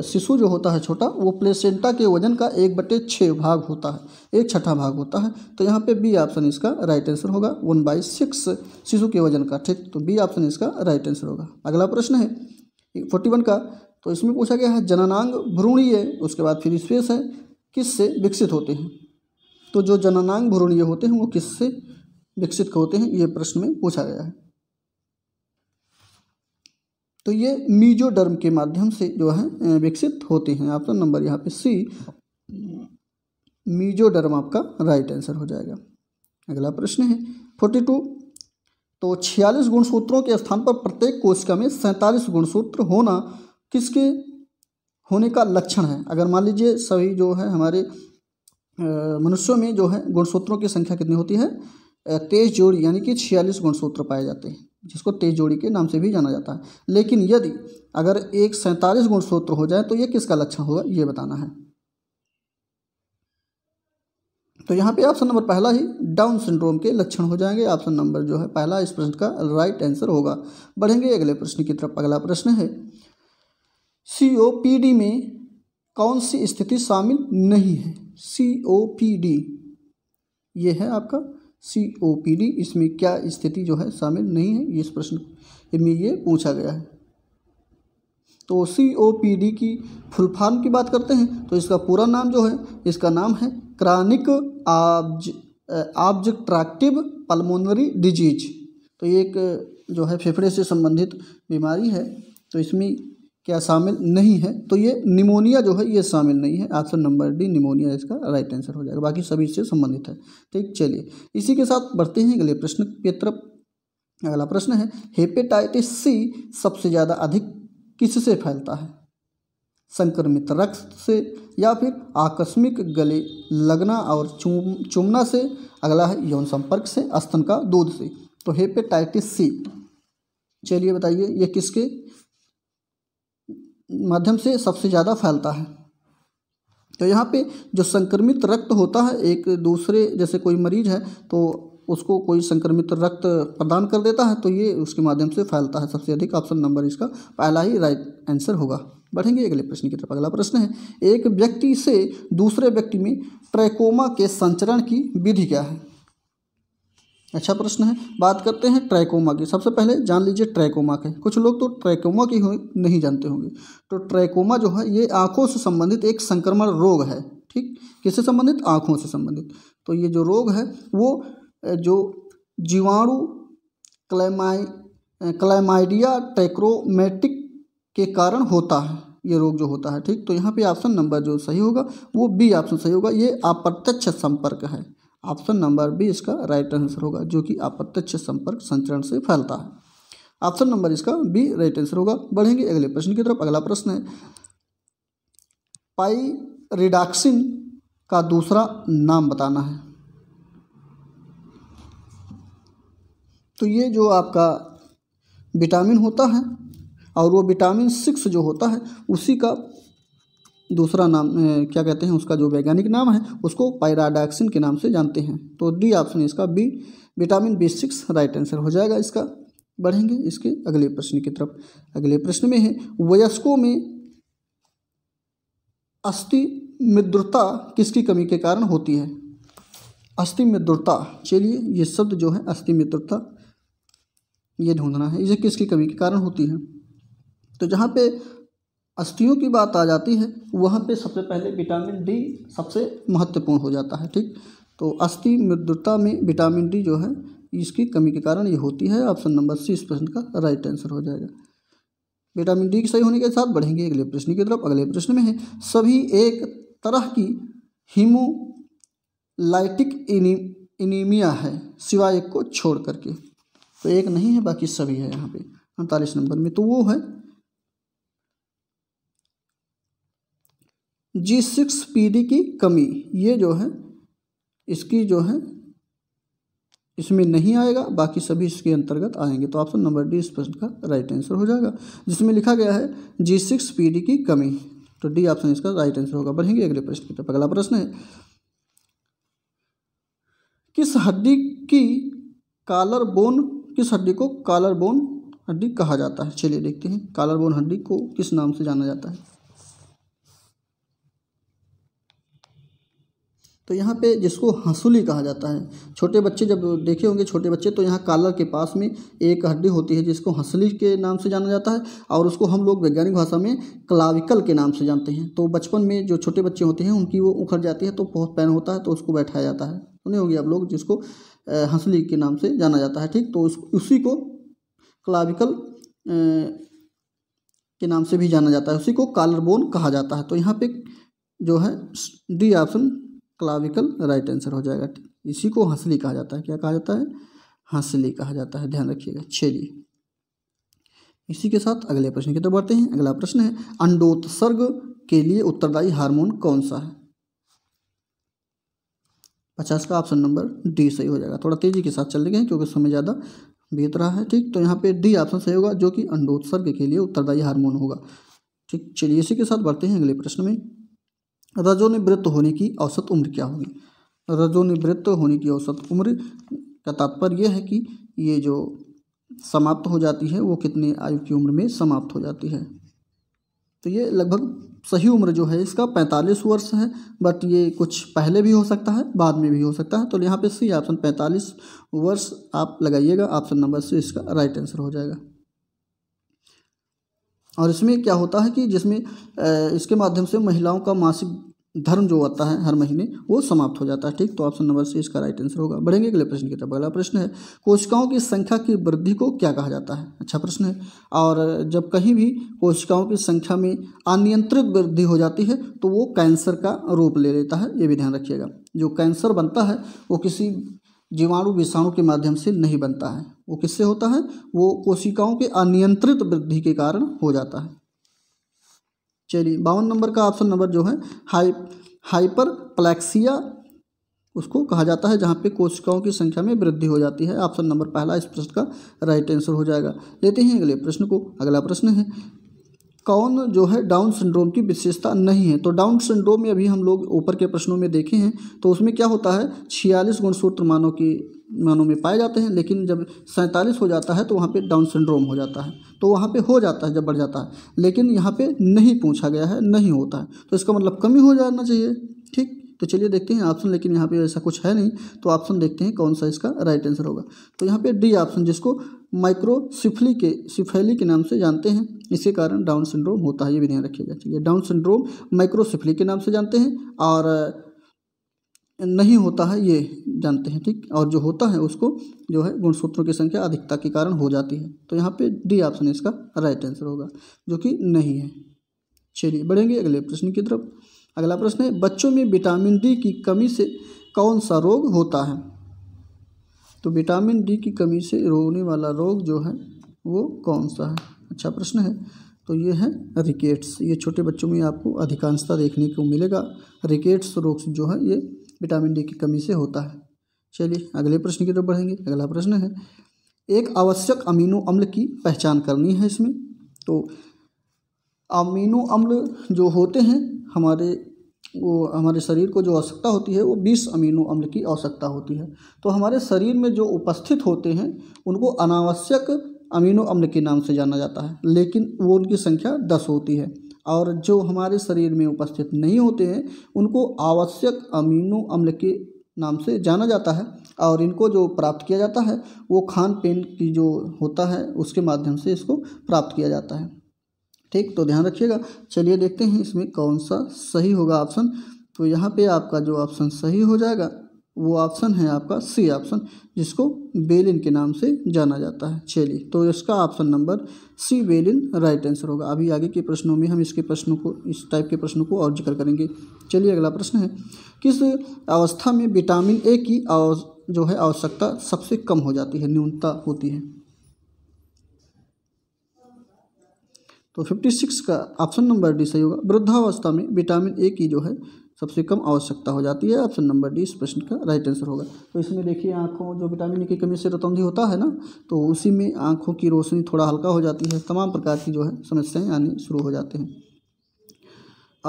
शिशु जो होता है छोटा वो प्लेसेंटा के वजन का एक बटे छः भाग होता है एक छठा भाग होता है तो यहाँ पे बी ऑप्शन इसका राइट आंसर होगा वन बाई सिक्स शिशु के वजन का ठीक तो बी ऑप्शन इसका राइट आंसर होगा अगला प्रश्न है फोर्टी वन का तो इसमें पूछा गया है जननांग भ्रूणीय उसके बाद फिर स्पेस है किससे विकसित होते हैं तो जो जननांग भ्रूणीय होते हैं वो किससे विकसित होते हैं ये प्रश्न में पूछा गया है तो ये मीजोडर्म के माध्यम से जो है विकसित होते हैं आपका नंबर यहाँ पे सी मीजोडर्म आपका राइट आंसर हो जाएगा अगला प्रश्न है फोर्टी टू तो छियालीस गुणसूत्रों के स्थान पर प्रत्येक कोशिका में सैंतालीस गुणसूत्र होना किसके होने का लक्षण है अगर मान लीजिए सभी जो है हमारे मनुष्यों में जो है गुणसूत्रों की संख्या कितनी होती है तेईस जोड़ यानी कि छियालीस गुणसूत्र पाए जाते हैं जिसको तेज जोड़ी के नाम से भी जाना जाता है लेकिन यदि अगर एक सैंतालीस गुण सूत्र हो जाए तो ये किसका लक्षण होगा ये बताना है तो यहाँ पे ऑप्शन नंबर पहला ही डाउन सिंड्रोम के लक्षण हो जाएंगे ऑप्शन नंबर जो है पहला इस प्रश्न का राइट आंसर होगा बढ़ेंगे अगले प्रश्न की तरफ अगला प्रश्न है सी में कौन सी स्थिति शामिल नहीं है सी ये है आपका सी ओ पी डी इसमें क्या स्थिति जो है शामिल नहीं है इस प्रश्न में ये पूछा गया है तो सी ओ पी डी की फुल फॉर्म की बात करते हैं तो इसका पूरा नाम जो है इसका नाम है chronic obs obstructive pulmonary disease तो ये एक जो है फेफड़े से संबंधित बीमारी है तो इसमें क्या शामिल नहीं है तो ये निमोनिया जो है ये शामिल नहीं है ऑप्शन नंबर डी निमोनिया इसका राइट आंसर हो जाएगा बाकी सभी इससे संबंधित है ठीक चलिए इसी के साथ बढ़ते हैं अगले प्रश्न की तरफ अगला प्रश्न है हेपेटाइटिस सी सबसे ज़्यादा अधिक किससे फैलता है संक्रमित रक्त से या फिर आकस्मिक गले लगना और चूम चुमना से अगला है यौन संपर्क से स्तन का दूध से तो हेपेटाइटिस सी चलिए बताइए ये किसके माध्यम से सबसे ज़्यादा फैलता है तो यहाँ पे जो संक्रमित रक्त होता है एक दूसरे जैसे कोई मरीज है तो उसको कोई संक्रमित रक्त प्रदान कर देता है तो ये उसके माध्यम से फैलता है सबसे अधिक ऑप्शन नंबर इसका पहला ही राइट आंसर होगा बढ़ेंगे अगले प्रश्न की तरफ अगला प्रश्न है एक व्यक्ति से दूसरे व्यक्ति में ट्रैकोमा के संचरण की विधि क्या है अच्छा प्रश्न है बात करते हैं ट्रैकोमा की सबसे पहले जान लीजिए ट्रैकोमा के कुछ लोग तो ट्रैकोमा की नहीं जानते होंगे तो ट्रैकोमा जो है ये आँखों से संबंधित एक संक्रमण रोग है ठीक किससे संबंधित आँखों से संबंधित तो ये जो रोग है वो जो जीवाणु क्लेमाई क्लेमाइडिया ट्रैक्रोमेटिक के कारण होता है ये रोग जो होता है ठीक तो यहाँ पे ऑप्शन नंबर जो सही होगा वो बी ऑप्शन सही होगा ये अप्रत्यक्ष संपर्क है ऑप्शन नंबर बी इसका राइट आंसर होगा जो कि अप्रत्यक्ष संपर्क संचरण से फैलता है ऑप्शन नंबर इसका बी राइट आंसर होगा बढ़ेंगे अगले प्रश्न की तरफ अगला प्रश्न है रिडाक्सिन का दूसरा नाम बताना है तो ये जो आपका विटामिन होता है और वो विटामिन सिक्स जो होता है उसी का दूसरा नाम क्या कहते हैं उसका जो वैज्ञानिक नाम है उसको पायराडाक्सिन के नाम से जानते हैं तो डी ऑप्शन इसका B vitamin B six right answer हो जाएगा इसका बढ़ेंगे इसके अगले प्रश्न की तरफ अगले प्रश्न में है वयस्कों में अस्थि मिद्रता किसकी कमी के कारण होती है अस्थि मिद्रता चलिए ये शब्द जो है अस्थि मिद्रता ये ढूंढना है इसे किसकी कमी के कारण होती है तो जहाँ पे अस्थियों की बात आ जाती है वहाँ पे सबसे पहले विटामिन डी सबसे महत्वपूर्ण हो जाता है ठीक तो अस्थि मृदुता में विटामिन डी जो है इसकी कमी के कारण ये होती है ऑप्शन नंबर सी इस प्रश्न का राइट आंसर हो जाएगा विटामिन डी के सही होने के साथ बढ़ेंगे अगले प्रश्न की तरफ अगले प्रश्न में है सभी एक तरह की हीमोलाइटिक इनीमिया है सिवाय एक को छोड़ करके तो एक नहीं है बाकी सभी है यहाँ पे अड़तालीस नंबर में तो वो है जी सिक्स पी डी की कमी ये जो है इसकी जो है इसमें नहीं आएगा बाकी सभी इसके अंतर्गत आएंगे तो ऑप्शन नंबर डी इस प्रश्न का राइट आंसर हो जाएगा जिसमें लिखा गया है जी सिक्स पी डी की कमी तो डी ऑप्शन इसका राइट आंसर होगा बढ़ेंगे अगले प्रश्न की तरफ अगला प्रश्न है किस हड्डी की कालर बोन किस हड्डी को कालर बोन हड्डी कहा जाता है चलिए देखते हैं कालर बोन हड्डी को किस नाम से जाना जाता है तो यहाँ पे जिसको हंसुली कहा जाता है छोटे बच्चे जब देखे होंगे छोटे बच्चे तो यहाँ कालर के पास में एक हड्डी होती है जिसको हंसली के नाम से जाना जाता है और उसको हम लोग वैज्ञानिक भाषा में क्लाविकल के नाम से जानते हैं तो बचपन में जो छोटे बच्चे होते हैं उनकी वो उखड़ जाती है तो बहुत पैन होता है तो उसको बैठाया जाता है सुने होगी आप लोग जिसको हंसली के नाम से जाना जाता है ठीक तो उस, उसी को क्लाविकल के नाम से भी जाना जाता है उसी को कालर बोन कहा जाता है तो यहाँ पे जो है D option clavicle right answer हो जाएगा इसी को हंसली कहा जाता है क्या कहा जाता है हंसली कहा जाता है ध्यान रखिएगा चलिए इसी के साथ अगले प्रश्न की तरफ तो बढ़ते हैं अगला प्रश्न है अंडोत्सर्ग के लिए उत्तरदायी हार्मोन कौन सा है पचास का ऑप्शन नंबर डी सही हो जाएगा थोड़ा तेजी के साथ चल रहे हैं क्योंकि समय ज़्यादा बीत रहा है ठीक तो यहाँ पे डी ऑप्शन सही होगा जो कि अंडोत्सर्ग के लिए उत्तरदायी हार्मोन होगा ठीक चलिए इसी के साथ बढ़ते हैं अगले प्रश्न में रजोनिवृत्त होने की औसत उम्र क्या होगी रजोनिवृत्त होने की औसत उम्र का तात्पर्य यह है कि ये जो समाप्त हो जाती है वो कितने आयु की उम्र में समाप्त हो जाती है तो ये लगभग सही उम्र जो है इसका पैंतालीस वर्ष है बट ये कुछ पहले भी हो सकता है बाद में भी हो सकता है तो यहाँ पे सी ऑप्शन पैंतालीस वर्ष आप लगाइएगा ऑप्शन नंबर से इसका राइट आंसर हो जाएगा और इसमें क्या होता है कि जिसमें इसके माध्यम से महिलाओं का मासिक धर्म जो आता है हर महीने वो समाप्त हो जाता है ठीक तो ऑप्शन नंबर सी इसका राइट आंसर होगा बढ़ेंगे अगले प्रश्न की तरफ अगला प्रश्न है कोशिकाओं की संख्या की वृद्धि को क्या कहा जाता है अच्छा प्रश्न है और जब कहीं भी कोशिकाओं की संख्या में अनियंत्रित वृद्धि हो जाती है तो वो कैंसर का रूप ले लेता है ये भी ध्यान रखिएगा जो कैंसर बनता है वो किसी जीवाणु विषाणु के माध्यम से नहीं बनता है वो किससे होता है वो कोशिकाओं के अनियंत्रित वृद्धि के कारण हो जाता है चलिए बावन नंबर का ऑप्शन नंबर जो है हाई हाइपर प्लेक्सिया उसको कहा जाता है जहाँ पे कोशिकाओं की संख्या में वृद्धि हो जाती है ऑप्शन नंबर पहला इस प्रश्न का राइट आंसर हो जाएगा लेते हैं अगले प्रश्न को अगला प्रश्न है कौन जो है डाउन सिंड्रोम की विशेषता नहीं है तो डाउन सिंड्रोम में अभी हम लोग ऊपर के प्रश्नों में देखे हैं तो उसमें क्या होता है छियालीस गुणसूत्र मानों की मानों में पाए जाते हैं लेकिन जब सैंतालीस हो जाता है तो वहाँ पे डाउन सिंड्रोम हो जाता है तो वहाँ पे हो जाता है जब बढ़ जाता है लेकिन यहाँ पे नहीं पूछा गया है नहीं होता है तो इसका मतलब कमी हो जाना चाहिए ठीक तो चलिए देखते हैं ऑप्शन लेकिन यहाँ पे ऐसा कुछ है नहीं तो ऑप्शन देखते हैं कौन सा इसका राइट आंसर होगा तो यहाँ पे डी ऑप्शन जिसको माइक्रोसिफली के सिफेली के नाम से जानते हैं इसके कारण डाउन सिंड्रोम होता है ये भी ध्यान रखिएगा चलिए डाउन सिंड्रोम माइक्रोसिफली के नाम से जानते हैं और नहीं होता है ये जानते हैं ठीक और जो होता है उसको जो है गुणसूत्रों की संख्या अधिकता के कारण हो जाती है तो यहाँ पे डी ऑप्शन इसका राइट आंसर होगा जो कि नहीं है चलिए बढ़ेंगे अगले प्रश्न की तरफ अगला प्रश्न है बच्चों में विटामिन डी की कमी से कौन सा रोग होता है तो विटामिन डी की कमी से रोने वाला रोग जो है वो कौन सा है अच्छा प्रश्न है तो ये है रिकेट्स ये छोटे बच्चों में आपको अधिकांशता देखने को मिलेगा रिकेट्स रोग जो है ये विटामिन डी की कमी से होता है चलिए अगले प्रश्न की तरफ बढ़ेंगे अगला प्रश्न है एक आवश्यक अमीनो अम्ल की पहचान करनी है इसमें तो अमीनो अम्ल जो होते हैं हमारे वो हमारे शरीर को जो आवश्यकता होती है वो 20 अमीनो अम्ल की आवश्यकता होती है तो हमारे शरीर में जो उपस्थित होते हैं उनको अनावश्यक अमीनो अम्ल के नाम से जाना जाता है लेकिन वो उनकी संख्या दस होती है और जो हमारे शरीर में उपस्थित नहीं होते हैं उनको आवश्यक अमीनो अम्ल के नाम से जाना जाता है और इनको जो प्राप्त किया जाता है वो खान पीन की जो होता है उसके माध्यम से इसको प्राप्त किया जाता है ठीक तो ध्यान रखिएगा चलिए देखते हैं इसमें कौन सा सही होगा ऑप्शन तो यहाँ पे आपका जो ऑप्शन सही हो जाएगा वो ऑप्शन है आपका सी ऑप्शन जिसको बेलिन के नाम से जाना जाता है चलिए तो इसका ऑप्शन नंबर सी बेलिन राइट आंसर होगा अभी आगे के प्रश्नों में हम इसके प्रश्नों को इस टाइप के प्रश्नों को और जिक्र करेंगे चलिए अगला प्रश्न है किस अवस्था में विटामिन ए की जो है आवश्यकता सबसे कम हो जाती है न्यूनता होती है तो 56 का ऑप्शन नंबर डी सही होगा वृद्धावस्था में विटामिन ए की जो है सबसे कम आवश्यकता हो जाती है ऑप्शन नंबर डी इस प्रश्न का राइट आंसर होगा तो इसमें देखिए आँखों जो विटामिन ए की कमी से रतौंधी होता है ना तो उसी में आँखों की रोशनी थोड़ा हल्का हो जाती है तमाम प्रकार की जो है समस्याएँ आनी शुरू हो जाती हैं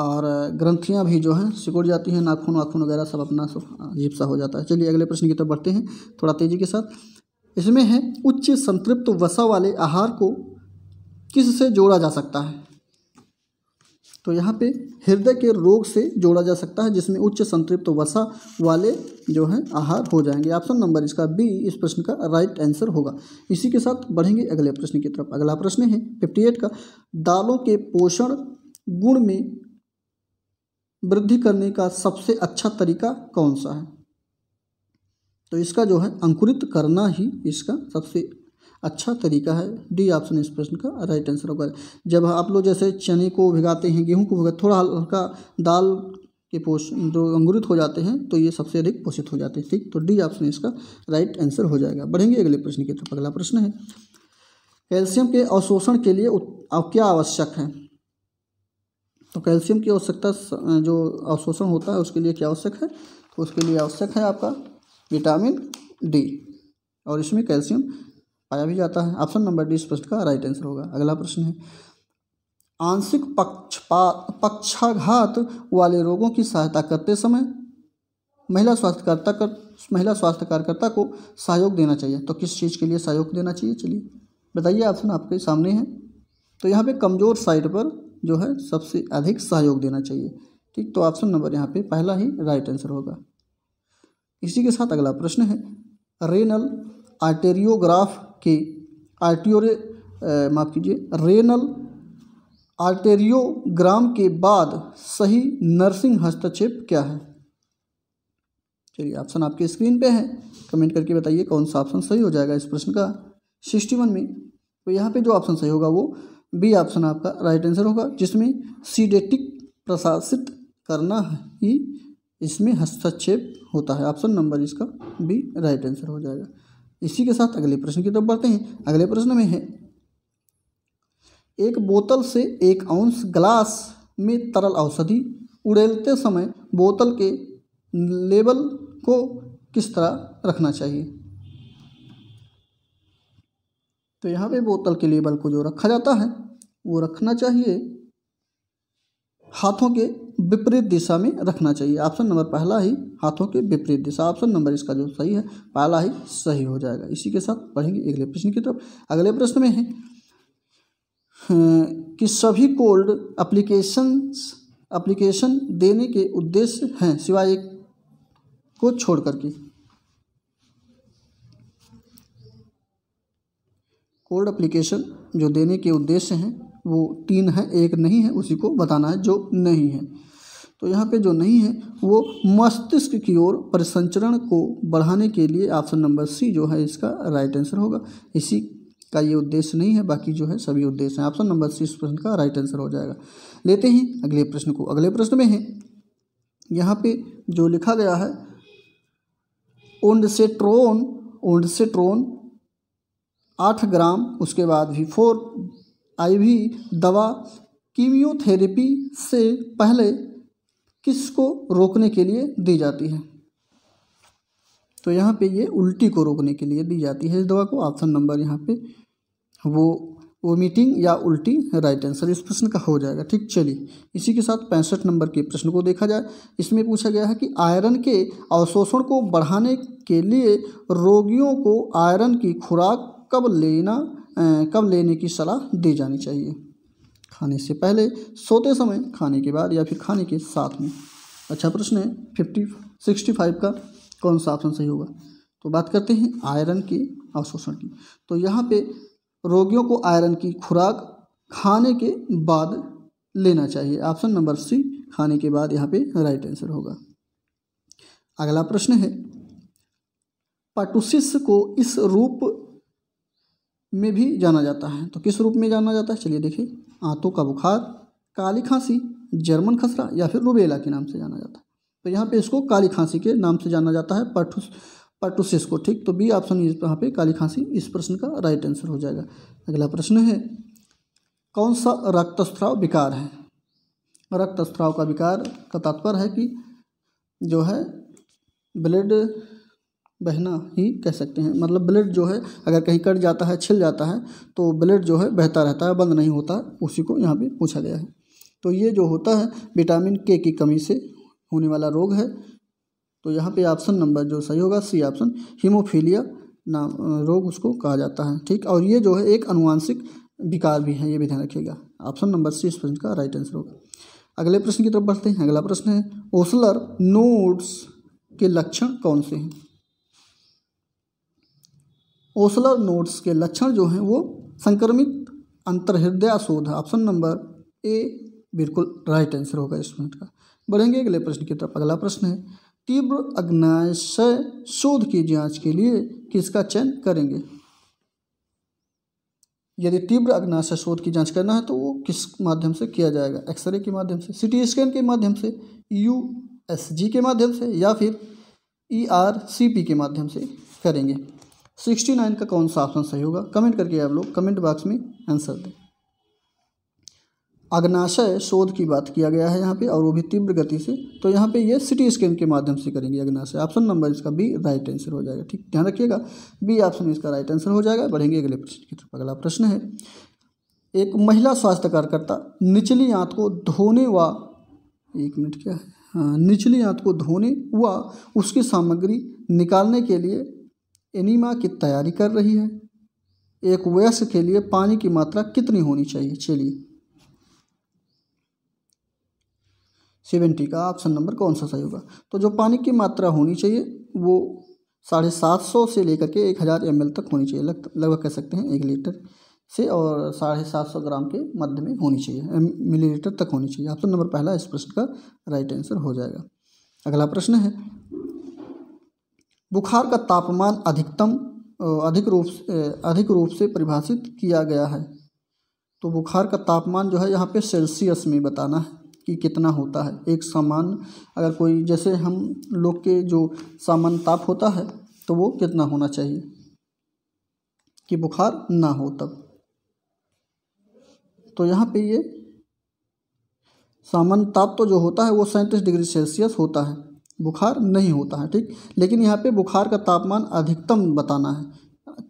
और ग्रंथियाँ भी जो हैं सिकुड़ जाती हैं नाखून वाखून वगैरह सब अपना सब अजीब सा हो जाता है चलिए अगले प्रश्न की तरफ बढ़ते हैं थोड़ा तेज़ी के साथ इसमें है उच्च संतृप्त वसा वाले आहार को किस से जोड़ा जा सकता है तो यहाँ पे हृदय के रोग से जोड़ा जा सकता है जिसमें उच्च संतृप्त वसा वाले जो है आहार हो जाएंगे ऑप्शन नंबर इसका बी इस प्रश्न का राइट आंसर होगा इसी के साथ बढ़ेंगे अगले प्रश्न की तरफ अगला प्रश्न है फिफ्टी एट का दालों के पोषण गुण में वृद्धि करने का सबसे अच्छा तरीका कौन सा है तो इसका जो है अंकुरित करना ही इसका सबसे अच्छा तरीका है डी ऑप्शन इस प्रश्न का राइट आंसर होगा जब आप लोग जैसे चने को भिगाते हैं गेहूँ को भिगा थोड़ा हल्का दाल के पोष जो अंगुरित हो जाते हैं तो ये सबसे अधिक पोषित हो जाते हैं ठीक तो डी ऑप्शन इसका राइट आंसर हो जाएगा बढ़ेंगे अगले प्रश्न की तरफ अगला प्रश्न है कैल्शियम के अवशोषण के लिए क्या आवश्यक है तो कैल्शियम की आवश्यकता जो अवशोषण होता है उसके लिए क्या आवश्यक है तो उसके लिए आवश्यक है आपका विटामिन डी और इसमें कैल्शियम आया भी जाता है ऑप्शन नंबर डी स्पष्ट का राइट आंसर होगा अगला प्रश्न है आंशिक पक्षपात पक्षाघात वाले रोगों की सहायता करते समय महिला स्वास्थ्यकर्ता कर महिला स्वास्थ्य कार्यकर्ता को सहयोग देना चाहिए तो किस चीज़ के लिए सहयोग देना चाहिए चलिए बताइए ऑप्शन आपके सामने है तो यहाँ पे कमज़ोर साइड पर जो है सबसे अधिक सहयोग देना चाहिए ठीक तो ऑप्शन नंबर यहाँ पे पहला ही राइट आंसर होगा इसी के साथ अगला प्रश्न है रेनल आर्टेरियोग्राफ कि आर्टियोरे माफ़ कीजिए रेनल आर्टेरियोग्राम के बाद सही नर्सिंग हस्तक्षेप क्या है चलिए ऑप्शन आपके स्क्रीन पे है कमेंट करके बताइए कौन सा ऑप्शन सही हो जाएगा इस प्रश्न का सिक्सटी वन में तो यहाँ पे जो ऑप्शन सही होगा वो बी ऑप्शन आपका राइट आंसर होगा जिसमें सीडेटिक प्रशासित करना ही इसमें हस्तक्षेप होता है ऑप्शन नंबर इसका बी राइट आंसर हो जाएगा इसी के साथ अगले प्रश्न की तरफ बढ़ते हैं अगले प्रश्न में है एक बोतल से एक औंस ग्लास में तरल औषधि उड़ेलते समय बोतल के लेबल को किस तरह रखना चाहिए तो यहाँ पे बोतल के लेबल को जो रखा जाता है वो रखना चाहिए हाथों के विपरीत दिशा में रखना चाहिए ऑप्शन नंबर पहला ही हाथों के विपरीत दिशा ऑप्शन नंबर इसका जो सही है पहला ही सही हो जाएगा इसी के साथ पढ़ेंगे अगले प्रश्न की तरफ अगले प्रश्न में है कि सभी कोल्ड अप्लीकेशन अप्लीकेशन देने के उद्देश्य हैं सिवाय एक को छोड़ करके कोल्ड अप्लीकेशन जो देने के उद्देश्य हैं वो तीन है एक नहीं है उसी को बताना है जो नहीं है तो यहाँ पे जो नहीं है वो मस्तिष्क की ओर परिसंचरण को बढ़ाने के लिए ऑप्शन नंबर सी जो है इसका राइट आंसर होगा इसी का ये उद्देश्य नहीं है बाकी जो है सभी उद्देश्य हैं ऑप्शन नंबर सी इस प्रश्न का राइट आंसर हो जाएगा लेते हैं अगले प्रश्न को अगले प्रश्न में है यहाँ पे जो लिखा गया है ओंड से ट्रोन ओंड से ट्रोन आठ ग्राम उसके बाद भी फोर आईवी दवा कीमियोथेरेपी से पहले किसको रोकने के लिए दी जाती है तो यहाँ पे ये उल्टी को रोकने के लिए दी जाती है इस दवा को ऑप्शन नंबर यहाँ पे वो वोमिटिंग या उल्टी राइट आंसर इस प्रश्न का हो जाएगा ठीक चलिए इसी के साथ पैंसठ नंबर के प्रश्न को देखा जाए इसमें पूछा गया है कि आयरन के अवशोषण को बढ़ाने के लिए रोगियों को आयरन की खुराक कब लेना कब लेने की सलाह दी जानी चाहिए खाने से पहले सोते समय खाने के बाद या फिर खाने के साथ में अच्छा प्रश्न है फिफ्टी सिक्सटी फाइव का कौन सा ऑप्शन सही होगा तो बात करते हैं आयरन के अवशोषण की तो यहाँ पे रोगियों को आयरन की खुराक खाने के बाद लेना चाहिए ऑप्शन नंबर सी खाने के बाद यहाँ पे राइट आंसर होगा अगला प्रश्न है पाटुसिस को इस रूप में भी जाना जाता है तो किस रूप में जाना जाता है चलिए देखिए आंतों का बुखार काली खांसी जर्मन खसरा या फिर रुबेला के नाम से जाना जाता है तो यहाँ पे इसको काली खांसी के नाम से जाना जाता है पर्टुस पर्टुसिस को ठीक तो बी ऑप्शन यहाँ पे काली खांसी इस प्रश्न का राइट आंसर हो जाएगा अगला प्रश्न है कौन सा रक्तस्त्राव विकार है रक्तस्त्राव का विकार का तात्पर्य है कि जो है ब्लड बहना ही कह सकते हैं मतलब ब्लड जो है अगर कहीं कट जाता है छिल जाता है तो ब्लड जो है बहता रहता है बंद नहीं होता उसी को यहाँ पे पूछा गया है तो ये जो होता है विटामिन के की कमी से होने वाला रोग है तो यहाँ पे ऑप्शन नंबर जो सही होगा सी ऑप्शन हीमोफीलिया नाम रोग उसको कहा जाता है ठीक और ये जो है एक अनुवांशिक विकार भी है ये भी ध्यान रखिएगा ऑप्शन नंबर सी इस प्रश्न का राइट आंसर होगा अगले प्रश्न की तरफ बढ़ते हैं अगला प्रश्न है ओसलर नोड्स के लक्षण कौन से हैं ओसलर नोट्स के लक्षण जो हैं वो संक्रमित अंतर्हृदय शोध ऑप्शन नंबर ए बिल्कुल राइट आंसर होगा स्टूडेंट का बढ़ेंगे अगले प्रश्न की तरफ अगला प्रश्न है तीव्र अग्नाशय शोध की जांच के लिए किसका चयन करेंगे यदि तीव्र अग्नाशय शोध की जांच करना है तो वो किस माध्यम से किया जाएगा एक्सरे के माध्यम से सीटी स्कैन के माध्यम से यू एस जी के माध्यम से या फिर ई आर सी पी के माध्यम से करेंगे सिक्सटी नाइन का कौन सा ऑप्शन सही होगा कमेंट करके आप लोग कमेंट बॉक्स में आंसर दें अग्नाशय शोध की बात किया गया है यहाँ पे और वो भी तीव्र गति से तो यहाँ पे ये सिटी स्कैन के माध्यम से करेंगे अग्नाशय ऑप्शन नंबर इसका बी राइट आंसर हो जाएगा ठीक ध्यान रखिएगा बी ऑप्शन इसका राइट आंसर हो जाएगा बढ़ेंगे अगले प्रश्न की तरफ अगला प्रश्न है एक महिला स्वास्थ्य कार्यकर्ता निचली आंत को धोने व एक मिनट क्या है हाँ निचली आंत को धोने व उसकी सामग्री निकालने के लिए एनीमा की तैयारी कर रही है एक वयस्क के लिए पानी की मात्रा कितनी होनी चाहिए चलिए सेवेंटी का ऑप्शन नंबर कौन सा सही होगा तो जो पानी की मात्रा होनी चाहिए वो साढ़े सात सौ से लेकर के एक हज़ार एम तक होनी चाहिए लगभग कह सकते हैं एक लीटर से और साढ़े सात सौ ग्राम के मध्य में होनी चाहिए मिलीलीटर तक होनी चाहिए ऑप्शन नंबर पहला इस प्रश्न का राइट आंसर हो जाएगा अगला प्रश्न है बुखार का तापमान अधिकतम अधिक रूप से अधिक रूप से परिभाषित किया गया है तो बुखार का तापमान जो है यहाँ पे सेल्सियस में बताना है कि कितना होता है एक सामान्य अगर कोई जैसे हम लोग के जो सामान्य ताप होता है तो वो कितना होना चाहिए कि बुखार ना हो तब तो यहाँ पे ये सामान्य ताप तो जो होता है वो सैंतीस डिग्री सेल्सियस होता है बुखार नहीं होता है ठीक लेकिन यहाँ पे बुखार का तापमान अधिकतम बताना है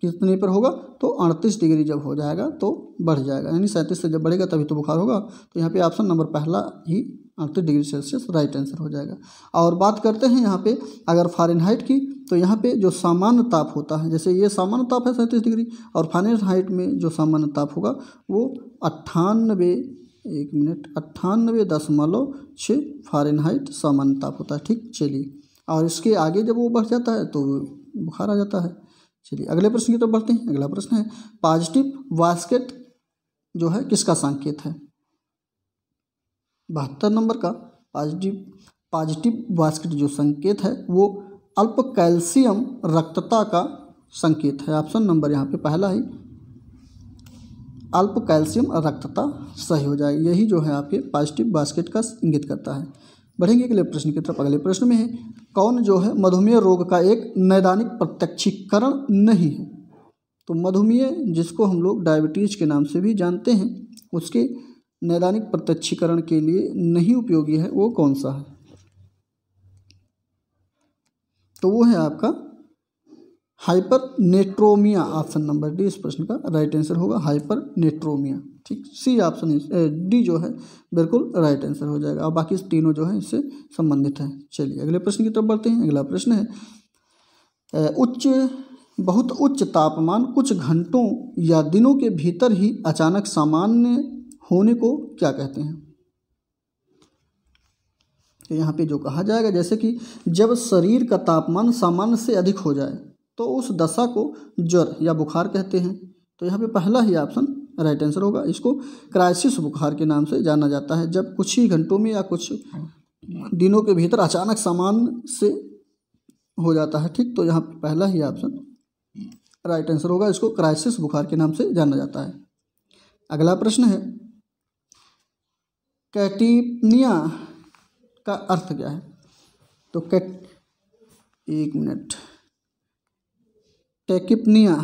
कितने पर होगा तो अड़तीस डिग्री जब हो जाएगा तो बढ़ जाएगा यानी सैंतीस से जब बढ़ेगा तभी तो बुखार होगा तो यहाँ पे ऑप्शन नंबर पहला ही अड़तीस डिग्री सेल्सियस राइट आंसर हो जाएगा और बात करते हैं यहाँ पे अगर फारेनहाइट की तो यहाँ पे जो सामान्य ताप होता है जैसे ये सामान्य ताप है सैंतीस डिग्री और फारेनहाइट में जो सामान्य ताप होगा वो अट्ठानबे एक मिनट अट्ठानबे दशमलव छः फारेनहाइट सामान्य ताप होता है ठीक चलिए और इसके आगे जब वो बढ़ जाता है तो बुखार आ जाता है चलिए अगले प्रश्न की तरफ तो बढ़ते हैं अगला प्रश्न है पॉजिटिव बास्केट जो है किसका संकेत है बहत्तर नंबर का पॉजिटिव पॉजिटिव बास्केट जो संकेत है वो अल्प कैल्शियम रक्तता का संकेत है ऑप्शन नंबर यहाँ पे पहला ही अल्प कैल्शियम रक्तता सही हो जाए यही जो है आपके पॉजिटिव बास्केट का इंगित करता है बढ़ेंगे अगले प्रश्न की तरफ अगले प्रश्न में है कौन जो है मधुमेह रोग का एक नैदानिक प्रत्यक्षीकरण नहीं है तो मधुमेह जिसको हम लोग डायबिटीज़ के नाम से भी जानते हैं उसके नैदानिक प्रत्यक्षीकरण के लिए नहीं उपयोगी है वो कौन सा है तो वो है आपका हाइपरनेट्रोमिया ऑप्शन नंबर डी इस प्रश्न का राइट आंसर होगा हाइपरनेट्रोमिया ठीक सी ऑप्शन डी जो है बिल्कुल राइट आंसर हो जाएगा और बाकी तीनों जो है इससे संबंधित है चलिए अगले प्रश्न की तरफ बढ़ते हैं अगला प्रश्न है उच्च बहुत उच्च तापमान कुछ घंटों या दिनों के भीतर ही अचानक सामान्य होने को क्या कहते हैं तो यहाँ पे जो कहा जाएगा जैसे कि जब शरीर का तापमान सामान्य से अधिक हो जाए तो उस दशा को ज्वर या बुखार कहते हैं तो यहाँ पे पहला ही ऑप्शन राइट आंसर होगा इसको क्राइसिस बुखार के नाम से जाना जाता है जब कुछ ही घंटों में या कुछ दिनों के भीतर अचानक सामान से हो जाता है ठीक तो यहाँ पहला ही ऑप्शन राइट आंसर होगा इसको क्राइसिस बुखार के नाम से जाना जाता है अगला प्रश्न है कैटिनिया का अर्थ क्या है तो कैट एक मिनट टेकिपनिया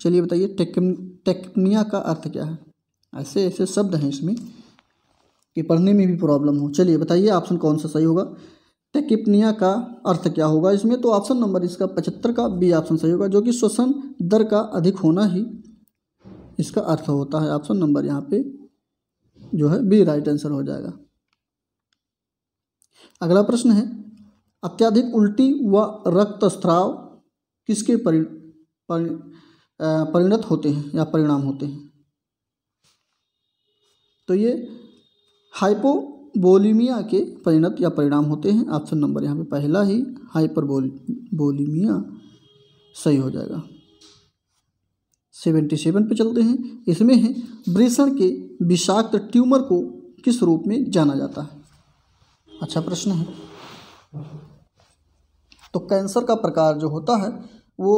चलिए बताइए टेकिपनिया का अर्थ क्या है ऐसे ऐसे शब्द हैं इसमें कि पढ़ने में भी प्रॉब्लम हो चलिए बताइए ऑप्शन कौन सा सही होगा टेकिपनिया का अर्थ क्या होगा इसमें तो ऑप्शन नंबर इसका पचहत्तर का बी ऑप्शन सही होगा जो कि श्वसन दर का अधिक होना ही इसका अर्थ होता है ऑप्शन नंबर यहाँ पे जो है बी राइट आंसर हो जाएगा अगला प्रश्न है अत्याधिक उल्टी व रक्तस्राव किसके परि परिणत होते हैं या परिणाम होते हैं तो ये हाइपोबोलीमिया के परिणत या परिणाम होते हैं ऑप्शन नंबर यहाँ पे पहला ही हाइपरबोल बोलीमिया सही हो जाएगा सेवेंटी सेवन पर चलते हैं इसमें है ब्रेषण के विषाक्त ट्यूमर को किस रूप में जाना जाता है अच्छा प्रश्न है तो कैंसर का प्रकार जो होता है वो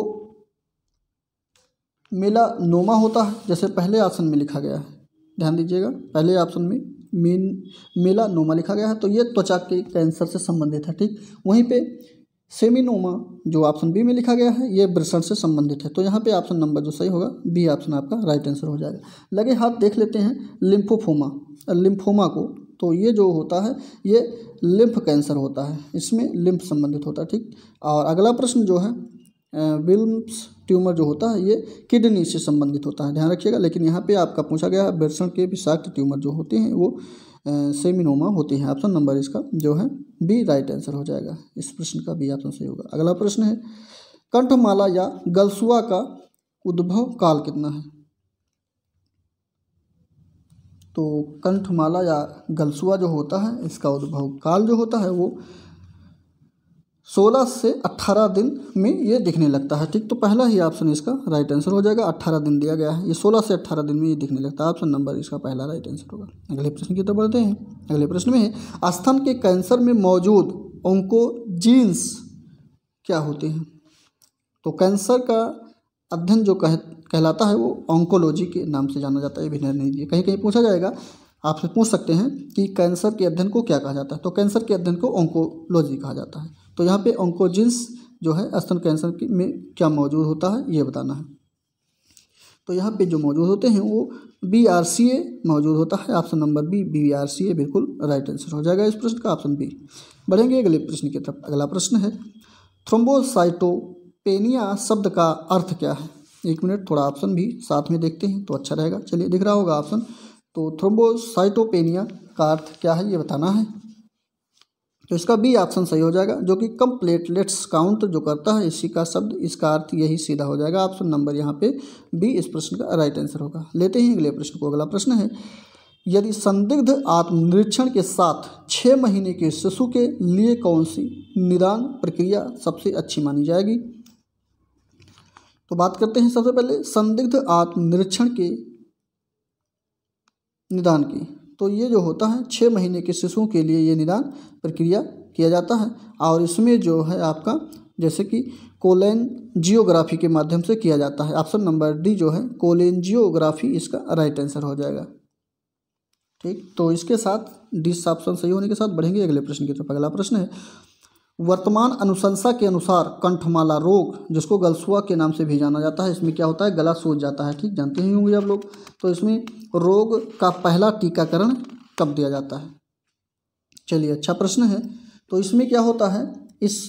मेलानोमा होता है जैसे पहले ऑप्शन में लिखा गया है ध्यान दीजिएगा पहले ऑप्शन में मेन मेलानोमा लिखा गया है तो ये त्वचा के कैंसर से संबंधित है ठीक वहीं पे सेमिनोमा जो ऑप्शन बी में लिखा गया है ये ब्रसण से संबंधित है तो यहाँ पे ऑप्शन नंबर जो सही होगा बी ऑप्शन आपका राइट आंसर हो जाएगा लगे हाथ देख लेते हैं लिम्फोफोमा लिम्फोमा को तो ये जो होता है ये लिम्फ कैंसर होता है इसमें लिम्फ संबंधित होता है ठीक और अगला प्रश्न जो है विल्म्स ट्यूमर जो होता है ये किडनी से संबंधित होता है ध्यान रखिएगा लेकिन यहाँ पे आपका पूछा गया है बेरसण के विषाक्त ट्यूमर जो होते हैं वो सेमिनोमा होते हैं ऑप्शन नंबर इसका जो है बी राइट आंसर हो जाएगा इस प्रश्न का बी ऑप्शन सही होगा अगला प्रश्न है कंठमाला या गलसुआ का उद्भव काल कितना है तो कंठमाला या गलसुआ जो होता है इसका उद्भव काल जो होता है वो सोलह से अट्ठारह दिन में ये दिखने लगता है ठीक तो पहला ही ऑप्शन इसका राइट आंसर हो जाएगा अट्ठारह दिन दिया गया है ये सोलह से अट्ठारह दिन में ये दिखने लगता है ऑप्शन नंबर इसका पहला राइट आंसर होगा अगले प्रश्न की तरफ बढ़ते हैं अगले प्रश्न में है स्तन के कैंसर में मौजूद उनको जीन्स क्या होते हैं तो कैंसर का अध्ययन जो कह कहलाता है वो ऑंकोलॉजी के नाम से जाना जाता है ये भी निर्णय कहीं कहीं पूछा जाएगा आपसे पूछ सकते हैं कि कैंसर के अध्ययन को क्या कहा जाता है तो कैंसर के अध्ययन को ऑंकोलॉजी कहा जाता है तो यहाँ पे ऑन्कोजिन्स जो है स्तन कैंसर में क्या मौजूद होता है ये बताना है तो यहाँ पे जो मौजूद होते हैं वो बी आर सी ए मौजूद होता है option number B B R C A बिल्कुल राइट आंसर हो जाएगा इस प्रश्न का ऑप्शन बी बढ़ेंगे अगले प्रश्न की तरफ अगला प्रश्न है थ्रोम्बोसाइटोपेनिया शब्द का अर्थ क्या है एक मिनट थोड़ा ऑप्शन भी साथ में देखते हैं तो अच्छा रहेगा चलिए दिख रहा होगा ऑप्शन तो थ्रोम्बोसाइटोपेनिया का अर्थ क्या है ये बताना है तो इसका बी ऑप्शन सही हो जाएगा जो कि कम प्लेटलेट्स काउंट जो करता है इसी का शब्द इसका अर्थ यही सीधा हो जाएगा ऑप्शन नंबर यहाँ पे बी इस प्रश्न का राइट आंसर होगा लेते हैं अगले प्रश्न को अगला प्रश्न है यदि संदिग्ध आत्मनिरीक्षण के साथ छः महीने के शिशु के लिए कौन सी निदान प्रक्रिया सबसे अच्छी मानी जाएगी तो बात करते हैं सबसे पहले संदिग्ध आत्मनिरीक्षण के निदान की तो ये जो होता है छः महीने के शिशुओं के लिए ये निदान प्रक्रिया किया जाता है और इसमें जो है आपका जैसे कि कोलेन जियोग्राफी के माध्यम से किया जाता है ऑप्शन नंबर डी जो है कोलेन जियोग्राफी इसका राइट आंसर हो जाएगा ठीक तो इसके साथ डी ऑप्शन सही होने के साथ बढ़ेंगे अगले प्रश्न की तरफ अगला प्रश्न है वर्तमान अनुशंसा के अनुसार कंठमाला रोग जिसको गलसुआ के नाम से भी जाना जाता है इसमें क्या होता है गला सूज जाता है ठीक जानते ही होंगे आप लोग तो इसमें रोग का पहला टीकाकरण कब दिया जाता है चलिए अच्छा प्रश्न है तो इसमें क्या होता है इस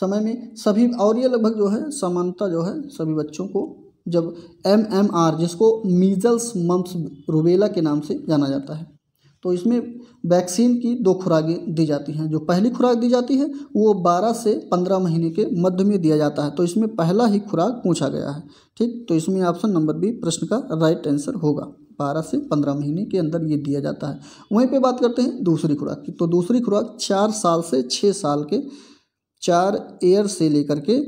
समय में सभी और ये लगभग जो है समानता जो है सभी बच्चों को जब एम एम आर जिसको मीजल्स मम्स रूबेला के नाम से जाना जाता है तो इसमें वैक्सीन की दो खुराकें दी जाती हैं जो पहली खुराक दी जाती है वो 12 से 15 महीने के मध्य में दिया जाता है तो इसमें पहला ही खुराक पूछा गया है ठीक तो इसमें ऑप्शन नंबर बी प्रश्न का राइट आंसर होगा बारह से पंद्रह महीने के अंदर ये दिया जाता है वहीं पे बात करते हैं दूसरी खुराक की तो दूसरी खुराक चार साल से छः साल के चार ईयर से लेकर के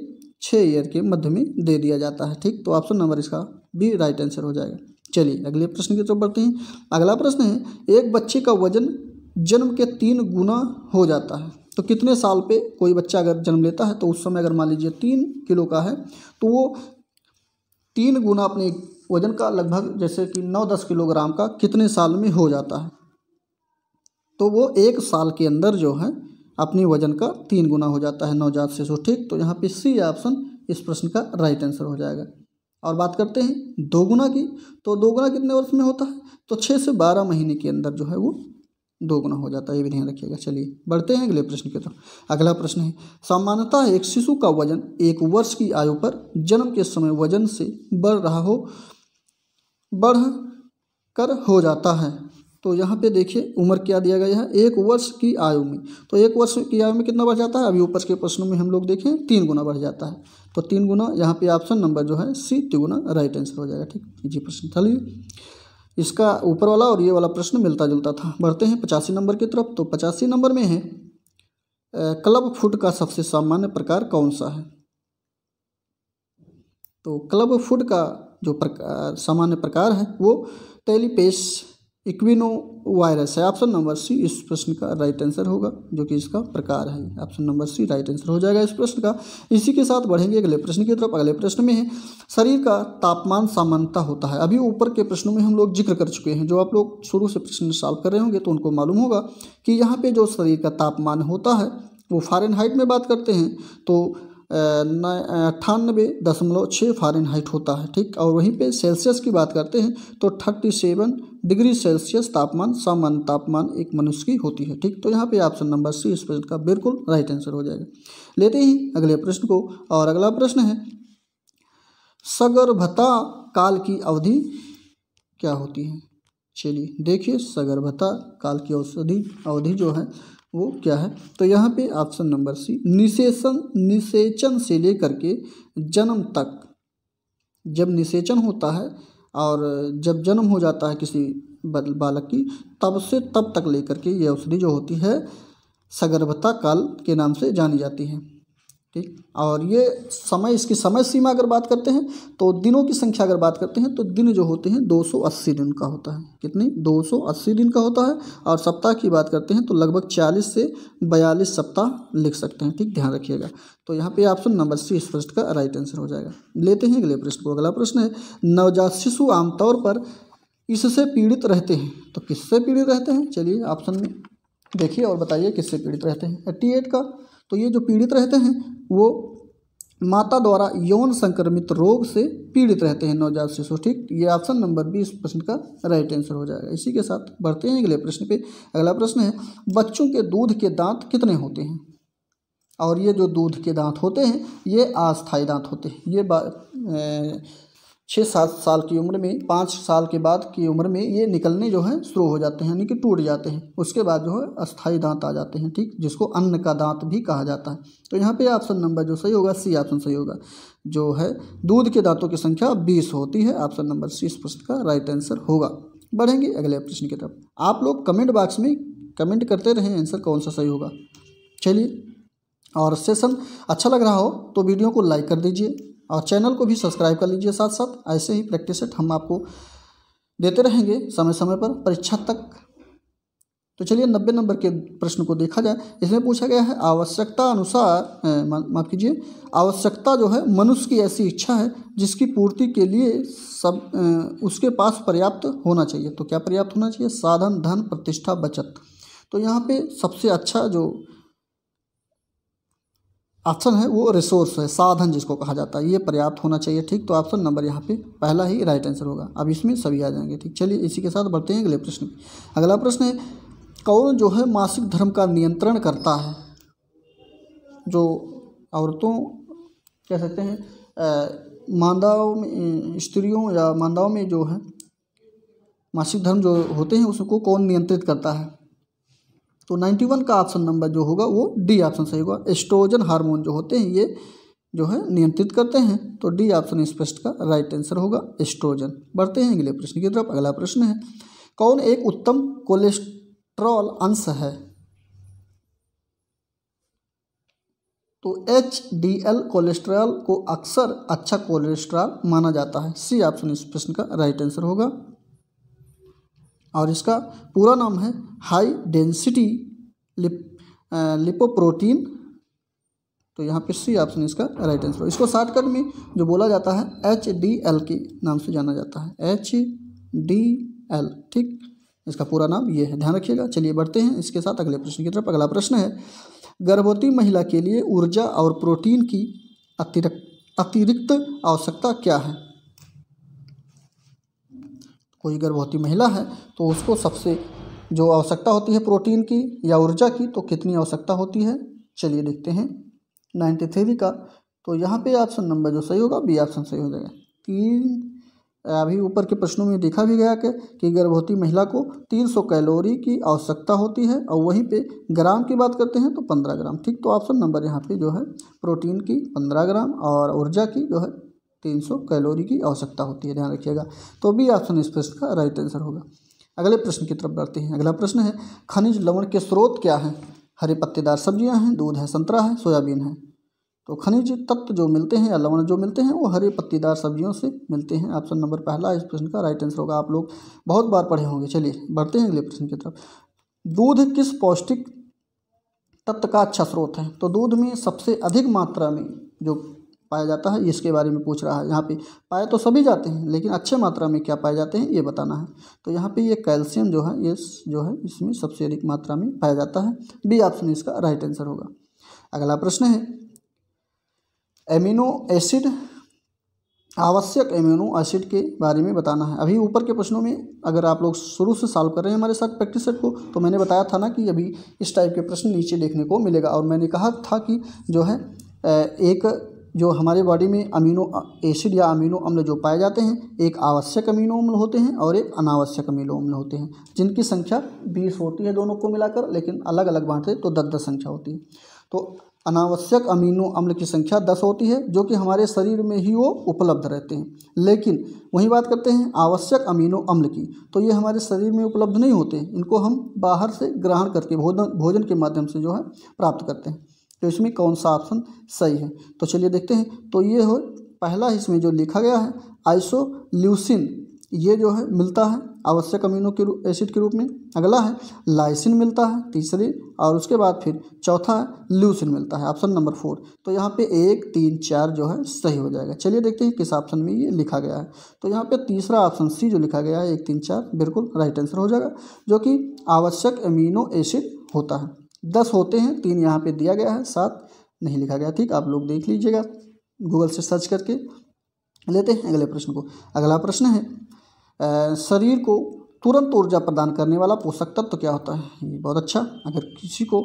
छः ईयर के मध्य में दे दिया जाता है ठीक तो ऑप्शन नंबर इसका भी राइट आंसर हो जाएगा चलिए अगले प्रश्न की तरफ बढ़ते हैं अगला प्रश्न है एक बच्चे का वजन जन्म के तीन गुना हो जाता है तो कितने साल पे कोई बच्चा अगर जन्म लेता है तो उस समय अगर मान लीजिए तीन किलो का है तो वो तीन गुना अपने वजन का लगभग जैसे कि नौ दस किलोग्राम का कितने साल में हो जाता है तो वो एक साल के अंदर जो है अपने वजन का तीन गुना हो जाता है नवजात शिशु ठीक तो यहाँ पे सी ऑप्शन इस प्रश्न का राइट आंसर हो जाएगा और बात करते हैं दोगुना की तो दोगुना कितने वर्ष में होता है तो छः से बारह महीने के अंदर जो है वो दोगुना हो जाता है ये भी ध्यान रखिएगा चलिए बढ़ते हैं अगले प्रश्न की तरफ अगला प्रश्न है सामान्यतः एक शिशु का वजन एक वर्ष की आयु पर जन्म के समय वजन से बढ़ रहा हो बढ़ कर हो जाता है तो यहाँ पे देखिए उम्र क्या दिया गया है एक वर्ष की आयु में तो एक वर्ष की आयु में कितना बढ़ जाता है अभी ऊपर के प्रश्नों में हम लोग देखें तीन गुना बढ़ जाता है तो तीन गुना यहाँ पे ऑप्शन नंबर जो है सी तिगुना राइट आंसर हो जाएगा ठीक जी प्रश्न चलिए इसका ऊपर वाला और ये वाला प्रश्न मिलता जुलता था बढ़ते हैं पचासी नंबर की तरफ तो पचासी नंबर में है क्लब फुट का सबसे सामान्य प्रकार कौन सा है तो क्लब फुट का जो प्रकार सामान्य प्रकार है वो टेलीपेस इक्विनो वायरस है ऑप्शन नंबर सी इस प्रश्न का राइट आंसर होगा जो कि इसका प्रकार है option number C right answer हो जाएगा इस प्रश्न का इसी के साथ बढ़ेंगे अगले प्रश्न की तरफ अगले प्रश्न में है शरीर का तापमान सामान्यता होता है अभी ऊपर के प्रश्नों में हम लोग जिक्र कर चुके हैं जो आप लोग शुरू से प्रश्न सॉल्व कर रहे होंगे तो उनको मालूम होगा कि यहाँ पर जो शरीर का तापमान होता है वो फॉरन में बात करते हैं तो अट्ठानबे दशमलव छः फारेन हाइट होता है ठीक और वहीं पे सेल्सियस की बात करते हैं तो थर्टी सेवन डिग्री सेल्सियस तापमान सामान्य तापमान एक मनुष्य की होती है ठीक तो यहाँ पे ऑप्शन नंबर सी इस प्रश्न का बिल्कुल राइट आंसर हो जाएगा लेते ही अगले प्रश्न को और अगला प्रश्न है सगर्भता काल की अवधि क्या होती है चलिए देखिए सगर्भता काल की औषधि अवधि जो है वो क्या है तो यहाँ पे ऑप्शन नंबर सी निषेचन निषेचन से लेकर के जन्म तक जब निषेचन होता है और जब जन्म हो जाता है किसी बालक की तब से तब तक लेकर के ये औषधि जो होती है सगर्भता काल के नाम से जानी जाती है ठीक और ये समय इसकी समय सीमा अगर बात करते हैं तो दिनों की संख्या अगर बात करते हैं तो दिन जो होते हैं 280 दिन का होता है कितनी 280 दिन का होता है और सप्ताह की बात करते हैं तो लगभग 40 से 42 सप्ताह लिख सकते हैं ठीक ध्यान रखिएगा तो यहाँ पे ऑप्शन नंबर सी इस प्रश्न का राइट आंसर हो जाएगा लेते हैं अगले प्रश्न को अगला प्रश्न है नवजात शिशु आमतौर पर इससे पीड़ित रहते हैं तो किससे पीड़ित रहते हैं चलिए ऑप्शन में देखिए और बताइए किससे पीड़ित रहते हैं एट्टी एट का तो ये जो पीड़ित रहते हैं वो माता द्वारा यौन संक्रमित रोग से पीड़ित रहते हैं नवजात शिशु ठीक ये ऑप्शन नंबर बी इस प्रश्न का राइट आंसर हो जाएगा इसी के साथ बढ़ते हैं अगले प्रश्न पे अगला प्रश्न है बच्चों के दूध के दांत कितने होते हैं और ये जो दूध के दांत होते हैं ये अस्थायी दांत होते हैं ये बात छः सात साल की उम्र में पाँच साल के बाद की उम्र में ये निकलने जो है शुरू हो जाते हैं यानी कि टूट जाते हैं उसके बाद जो है अस्थाई दांत आ जाते हैं ठीक जिसको अन्न का दांत भी कहा जाता है तो यहाँ पे ऑप्शन नंबर जो सही होगा सी ऑप्शन सही होगा जो है दूध के दांतों की संख्या बीस होती है ऑप्शन नंबर सी इस प्रश्न का राइट आंसर होगा बढ़ेंगे अगले प्रश्न की तरफ आप लोग कमेंट बॉक्स में कमेंट करते रहें आंसर कौन सा सही होगा चलिए और सेशन अच्छा लग रहा हो तो वीडियो को लाइक कर दीजिए और चैनल को भी सब्सक्राइब कर लीजिए साथ साथ ऐसे ही प्रैक्टिस सेट हम आपको देते रहेंगे समय समय पर परीक्षा तक तो चलिए नब्बे नंबर के प्रश्न को देखा जाए इसमें पूछा गया है आवश्यकता अनुसार माफ कीजिए आवश्यकता जो है मनुष्य की ऐसी इच्छा है जिसकी पूर्ति के लिए सब उसके पास पर्याप्त होना चाहिए तो क्या पर्याप्त होना चाहिए साधन धन प्रतिष्ठा बचत तो यहाँ पे सबसे अच्छा जो ऑप्शन है वो रिसोर्स है साधन जिसको कहा जाता है ये पर्याप्त होना चाहिए ठीक तो ऑप्शन नंबर यहाँ पे पहला ही राइट आंसर होगा अब इसमें सभी आ जाएंगे ठीक चलिए इसी के साथ बढ़ते हैं अगले प्रश्न अगला प्रश्न है कौन जो है मासिक धर्म का नियंत्रण करता है जो औरतों कह सकते हैं मादाओं में स्त्रियों या मादाओं में जो है मासिक धर्म जो होते हैं उसको कौन नियंत्रित करता है तो 91 का ऑप्शन नंबर जो होगा वो डी ऑप्शन सही होगा एस्ट्रोजन हार्मोन जो होते हैं ये जो है नियंत्रित करते हैं तो डी ऑप्शन इस प्रश्न का राइट आंसर होगा एस्ट्रोजन बढ़ते हैं अगले प्रश्न की तरफ अगला प्रश्न है कौन एक उत्तम कोलेस्ट्रॉल अंश है तो एच डी एल कोलेस्ट्रॉल को अक्सर अच्छा कोलेस्ट्रॉल माना जाता है सी ऑप्शन इस प्रश्न का राइट आंसर होगा और इसका पूरा नाम है हाई डेंसिटी लिप लिपोप्रोटीन तो यहाँ पे सी ऑप्शन इसका राइट आंसर इसको शॉर्टकट में जो बोला जाता है एच डी एल के नाम से जाना जाता है एच डी एल ठीक इसका पूरा नाम ये है ध्यान रखिएगा चलिए बढ़ते हैं इसके साथ अगले प्रश्न की तरफ अगला प्रश्न है गर्भवती महिला के लिए ऊर्जा और प्रोटीन की अतिरिक्त अतिरिक्त आवश्यकता क्या है कोई गर्भवती महिला है तो उसको सबसे जो आवश्यकता होती है प्रोटीन की या ऊर्जा की तो कितनी आवश्यकता होती है चलिए देखते हैं नाइन्टी थ्री का तो यहाँ पे ऑप्शन नंबर जो सही होगा बी ऑप्शन सही हो जाएगा तीन अभी ऊपर के प्रश्नों में देखा भी गया कि, कि गर्भवती महिला को 300 कैलोरी की आवश्यकता होती है और वहीं पे ग्राम की बात करते हैं तो 15 ग्राम ठीक तो ऑप्शन नंबर यहाँ पे जो है प्रोटीन की 15 ग्राम और ऊर्जा की जो है तीन सौ कैलोरी की आवश्यकता होती है ध्यान रखिएगा तो भी ऑप्शन इस प्रश्न का राइट आंसर होगा अगले प्रश्न की तरफ बढ़ते हैं अगला प्रश्न है खनिज लवण के स्रोत क्या हैं हरे पत्तेदार सब्जियां हैं दूध है संतरा है सोयाबीन है तो खनिज तत्व जो मिलते हैं या लवण जो मिलते हैं वो हरे पत्तेदार सब्जियों से मिलते हैं ऑप्शन नंबर पहला इस प्रश्न का राइट आंसर होगा आप लोग बहुत बार पढ़े होंगे चलिए बढ़ते हैं अगले प्रश्न की तरफ दूध किस पौष्टिक तत्व का अच्छा स्रोत है तो दूध में सबसे अधिक मात्रा में जो पाया जाता है इसके बारे में पूछ रहा है यहाँ पे पाए तो सभी जाते हैं लेकिन अच्छे मात्रा में क्या पाए जाते हैं ये बताना है तो यहाँ पे ये कैल्शियम जो है ये जो है इसमें सबसे अधिक मात्रा में पाया जाता है बी ऑप्शन इसका राइट आंसर होगा अगला प्रश्न है एमिनो एसिड आवश्यक एमिनो एसिड के बारे में बताना है अभी ऊपर के प्रश्नों में अगर आप लोग शुरू से सॉल्व कर रहे हैं हमारे साथ प्रैक्टिस सेट को तो मैंने बताया था ना कि अभी इस टाइप के प्रश्न नीचे देखने को मिलेगा और मैंने कहा था कि जो है एक जो हमारे बॉडी में अमीनो एसिड या अमीनो अम्ल जो पाए जाते हैं एक आवश्यक अमीनो अम्ल होते हैं और एक अनावश्यक अमीनो अम्ल होते हैं जिनकी संख्या बीस होती है दोनों को मिलाकर लेकिन अलग अलग बांटते तो दस दस संख्या होती है तो अनावश्यक अमीनो अम्ल की संख्या दस होती है जो कि हमारे शरीर में ही वो उपलब्ध रहते हैं लेकिन वही बात करते हैं आवश्यक अमीनो अम्ल की तो ये हमारे शरीर में उपलब्ध नहीं होते इनको हम बाहर से ग्रहण करके भोजन भोजन के माध्यम से जो है प्राप्त करते हैं तो इसमें कौन सा ऑप्शन सही है तो चलिए देखते हैं तो ये हो पहला इसमें जो लिखा गया है आइसोल्यूसिन ये जो है मिलता है आवश्यक अमीनो के रूप एसिड के रूप में अगला है लाइसिन मिलता है तीसरे और उसके बाद फिर चौथा है ल्यूसिन मिलता है ऑप्शन नंबर फोर तो यहाँ पे एक तीन चार जो है सही हो जाएगा चलिए देखते हैं किस ऑप्शन में ये लिखा गया है तो यहाँ पे तीसरा ऑप्शन सी जो लिखा गया है एक तीन चार बिल्कुल राइट आंसर हो जाएगा जो कि आवश्यक अमीनो एसिड होता है दस होते हैं तीन यहाँ पे दिया गया है सात नहीं लिखा गया ठीक आप लोग देख लीजिएगा गूगल से सर्च करके लेते हैं अगले प्रश्न को अगला प्रश्न है शरीर को तुरंत ऊर्जा प्रदान करने वाला पोषक तत्व तो क्या होता है ये बहुत अच्छा अगर किसी को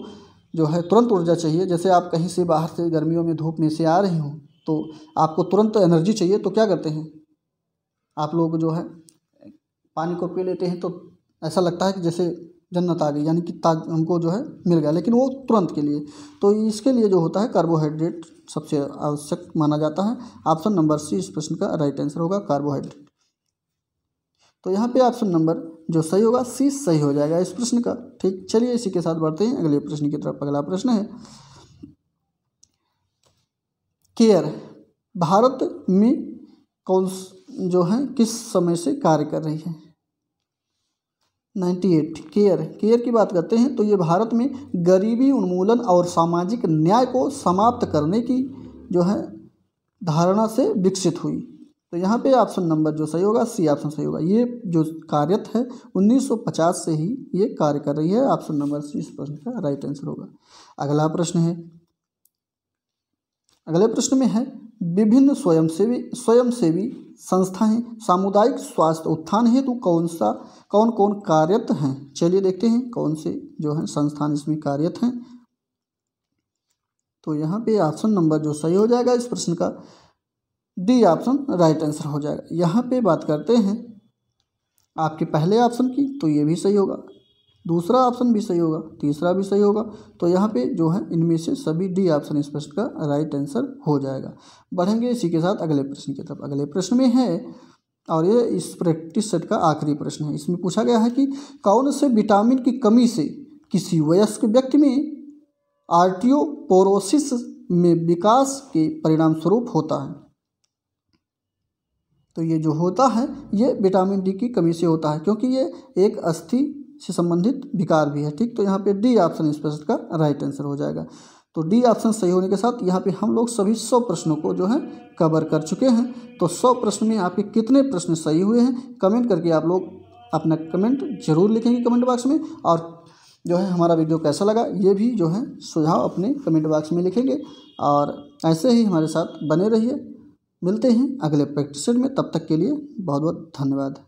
जो है तुरंत ऊर्जा चाहिए जैसे आप कहीं से बाहर से गर्मियों में धूप में से आ रहे हो तो आपको तुरंत एनर्जी चाहिए तो क्या करते हैं आप लोग जो है पानी को पी लेते हैं तो ऐसा लगता है कि जैसे जन्नत आ गई यानी कि ताज हमको जो है मिल गया लेकिन वो तुरंत के लिए तो इसके लिए जो होता है कार्बोहाइड्रेट सबसे आवश्यक माना जाता है ऑप्शन नंबर सी इस प्रश्न का राइट आंसर होगा कार्बोहाइड्रेट तो यहाँ पे ऑप्शन नंबर जो सही होगा सी सही हो जाएगा इस प्रश्न का ठीक चलिए इसी के साथ बढ़ते हैं अगले प्रश्न की तरफ अगला प्रश्न है केयर भारत में कौन जो है किस समय से कार्य कर रही है नाइन्टी एट केयर केयर की बात करते हैं तो ये भारत में गरीबी उन्मूलन और सामाजिक न्याय को समाप्त करने की जो है धारणा से विकसित हुई तो यहाँ पे ऑप्शन नंबर जो सही होगा सी ऑप्शन सही होगा ये जो कार्यत है 1950 से ही ये कार्य कर रही है ऑप्शन नंबर सी इस प्रश्न का राइट आंसर होगा अगला प्रश्न है अगले प्रश्न में है विभिन्न स्वयंसेवी स्वयंसेवी संस्था हैं सामुदायिक स्वास्थ्य उत्थान हेतु कौन सा कौन कौन कार्यरत हैं चलिए देखते हैं कौन से जो है संस्थान इसमें कार्यरत हैं तो यहाँ पे ऑप्शन नंबर जो सही हो जाएगा इस प्रश्न का डी ऑप्शन राइट आंसर हो जाएगा यहाँ पे बात करते हैं आपके पहले ऑप्शन की तो ये भी सही होगा दूसरा ऑप्शन भी सही होगा तीसरा भी सही होगा तो यहाँ पे जो है इनमें से सभी डी ऑप्शन स्पष्ट का राइट आंसर हो जाएगा बढ़ेंगे इसी के साथ अगले प्रश्न की तरफ अगले प्रश्न में है और ये इस प्रैक्टिस सेट का आखिरी प्रश्न है इसमें पूछा गया है कि कौन से विटामिन की कमी से किसी वयस्क व्यक्ति में आर्टियोपोरोसिस में विकास के परिणाम स्वरूप होता है तो ये जो होता है ये विटामिन डी की कमी से होता है क्योंकि ये एक अस्थि से संबंधित विकार भी है ठीक तो यहाँ पे डी ऑप्शन इस प्रश्न का राइट आंसर हो जाएगा तो डी ऑप्शन सही होने के साथ यहाँ पे हम लोग सभी सौ प्रश्नों को जो है कवर कर चुके हैं तो सौ प्रश्न में आपके कितने प्रश्न सही हुए हैं कमेंट करके आप लोग अपना कमेंट जरूर लिखेंगे कमेंट बॉक्स में और जो है हमारा वीडियो कैसा लगा ये भी जो है सुझाव अपने कमेंट बॉक्स में लिखेंगे और ऐसे ही हमारे साथ बने रहिए मिलते हैं अगले प्रैक्टिस में तब तक के लिए बहुत बहुत धन्यवाद